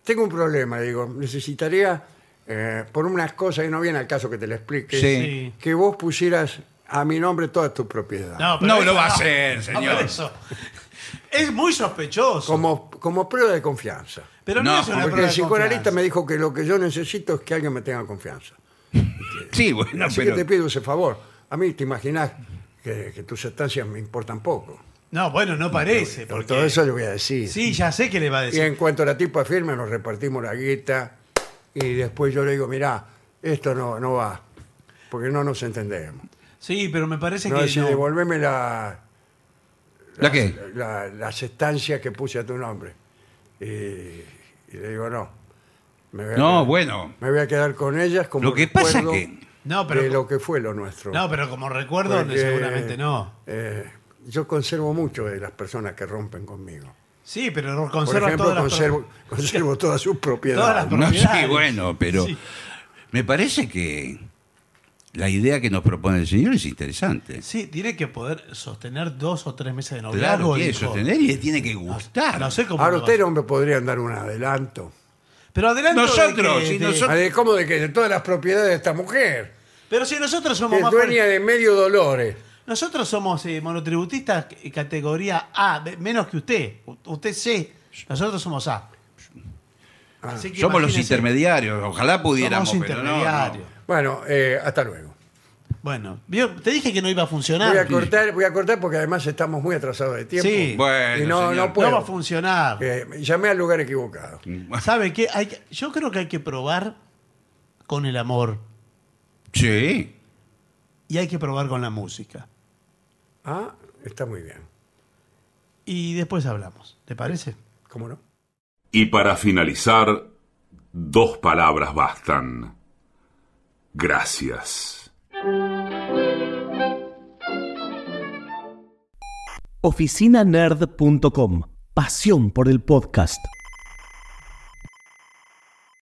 Tengo un problema, digo, necesitaría, eh, por unas cosas, y no viene al caso que te lo explique, que vos pusieras a mi nombre toda tu propiedad. pero No lo va a hacer, señor. Es muy sospechoso. Como, como prueba de confianza. Pero no, Porque el psicoanalista me dijo que lo que yo necesito es que alguien me tenga confianza. Sí, bueno, Así que te pido ese favor. A mí te imaginas que, que tus estancias me importan poco. No, bueno, no parece. Por Todo eso le voy a decir. Sí, ya sé que le va a decir. Y en cuanto la tipa firme, nos repartimos la guita y después yo le digo, mirá, esto no, no va, porque no nos entendemos. Sí, pero me parece que... Si no, devolveme la... ¿La, las estancias que puse a tu nombre. Y, le digo, no. no, bueno. Me voy a quedar con ellas como Lo que No, pero, de lo que fue lo nuestro. No, pero como recuerdo, seguramente no. Eh, yo conservo mucho de las personas que rompen conmigo. Sí, pero no conservo Por ejemplo, todas conservo, todas sus propiedades. No, sí, bueno, pero me parece que la idea que nos propone el señor es interesante. Sí, tiene que poder sostener dos o tres meses de noviazgo. Claro, tiene que sostener y tiene que gustar. No, sé cómo Ahora ustedes no me podrían dar un adelanto. Pero adelanto nosotros, de de... ¿Cómo de que? De todas las propiedades de esta mujer. Pero si nosotros somos que dueña de medio dolores. Nosotros somos eh, monotributistas categoría A, menos que usted. Usted C, nosotros somos A. Ah. somos los intermediarios, ojalá pudiéramos. Somos intermediarios. Bueno, eh, hasta luego. Bueno, te dije que no iba a funcionar. Voy a cortar, voy a cortar porque además estamos muy atrasados de tiempo. Sí, bueno, no, va a funcionar. Eh, llamé al lugar equivocado. Mm. ¿Sabe qué? yo creo que hay que probar con el amor. Sí. Y hay que probar con la música. Ah, está muy bien. Y después hablamos, ¿te parece? ¿Cómo no? Y para finalizar, dos palabras bastan. Gracias. Oficinanerd.com. Pasión por el podcast.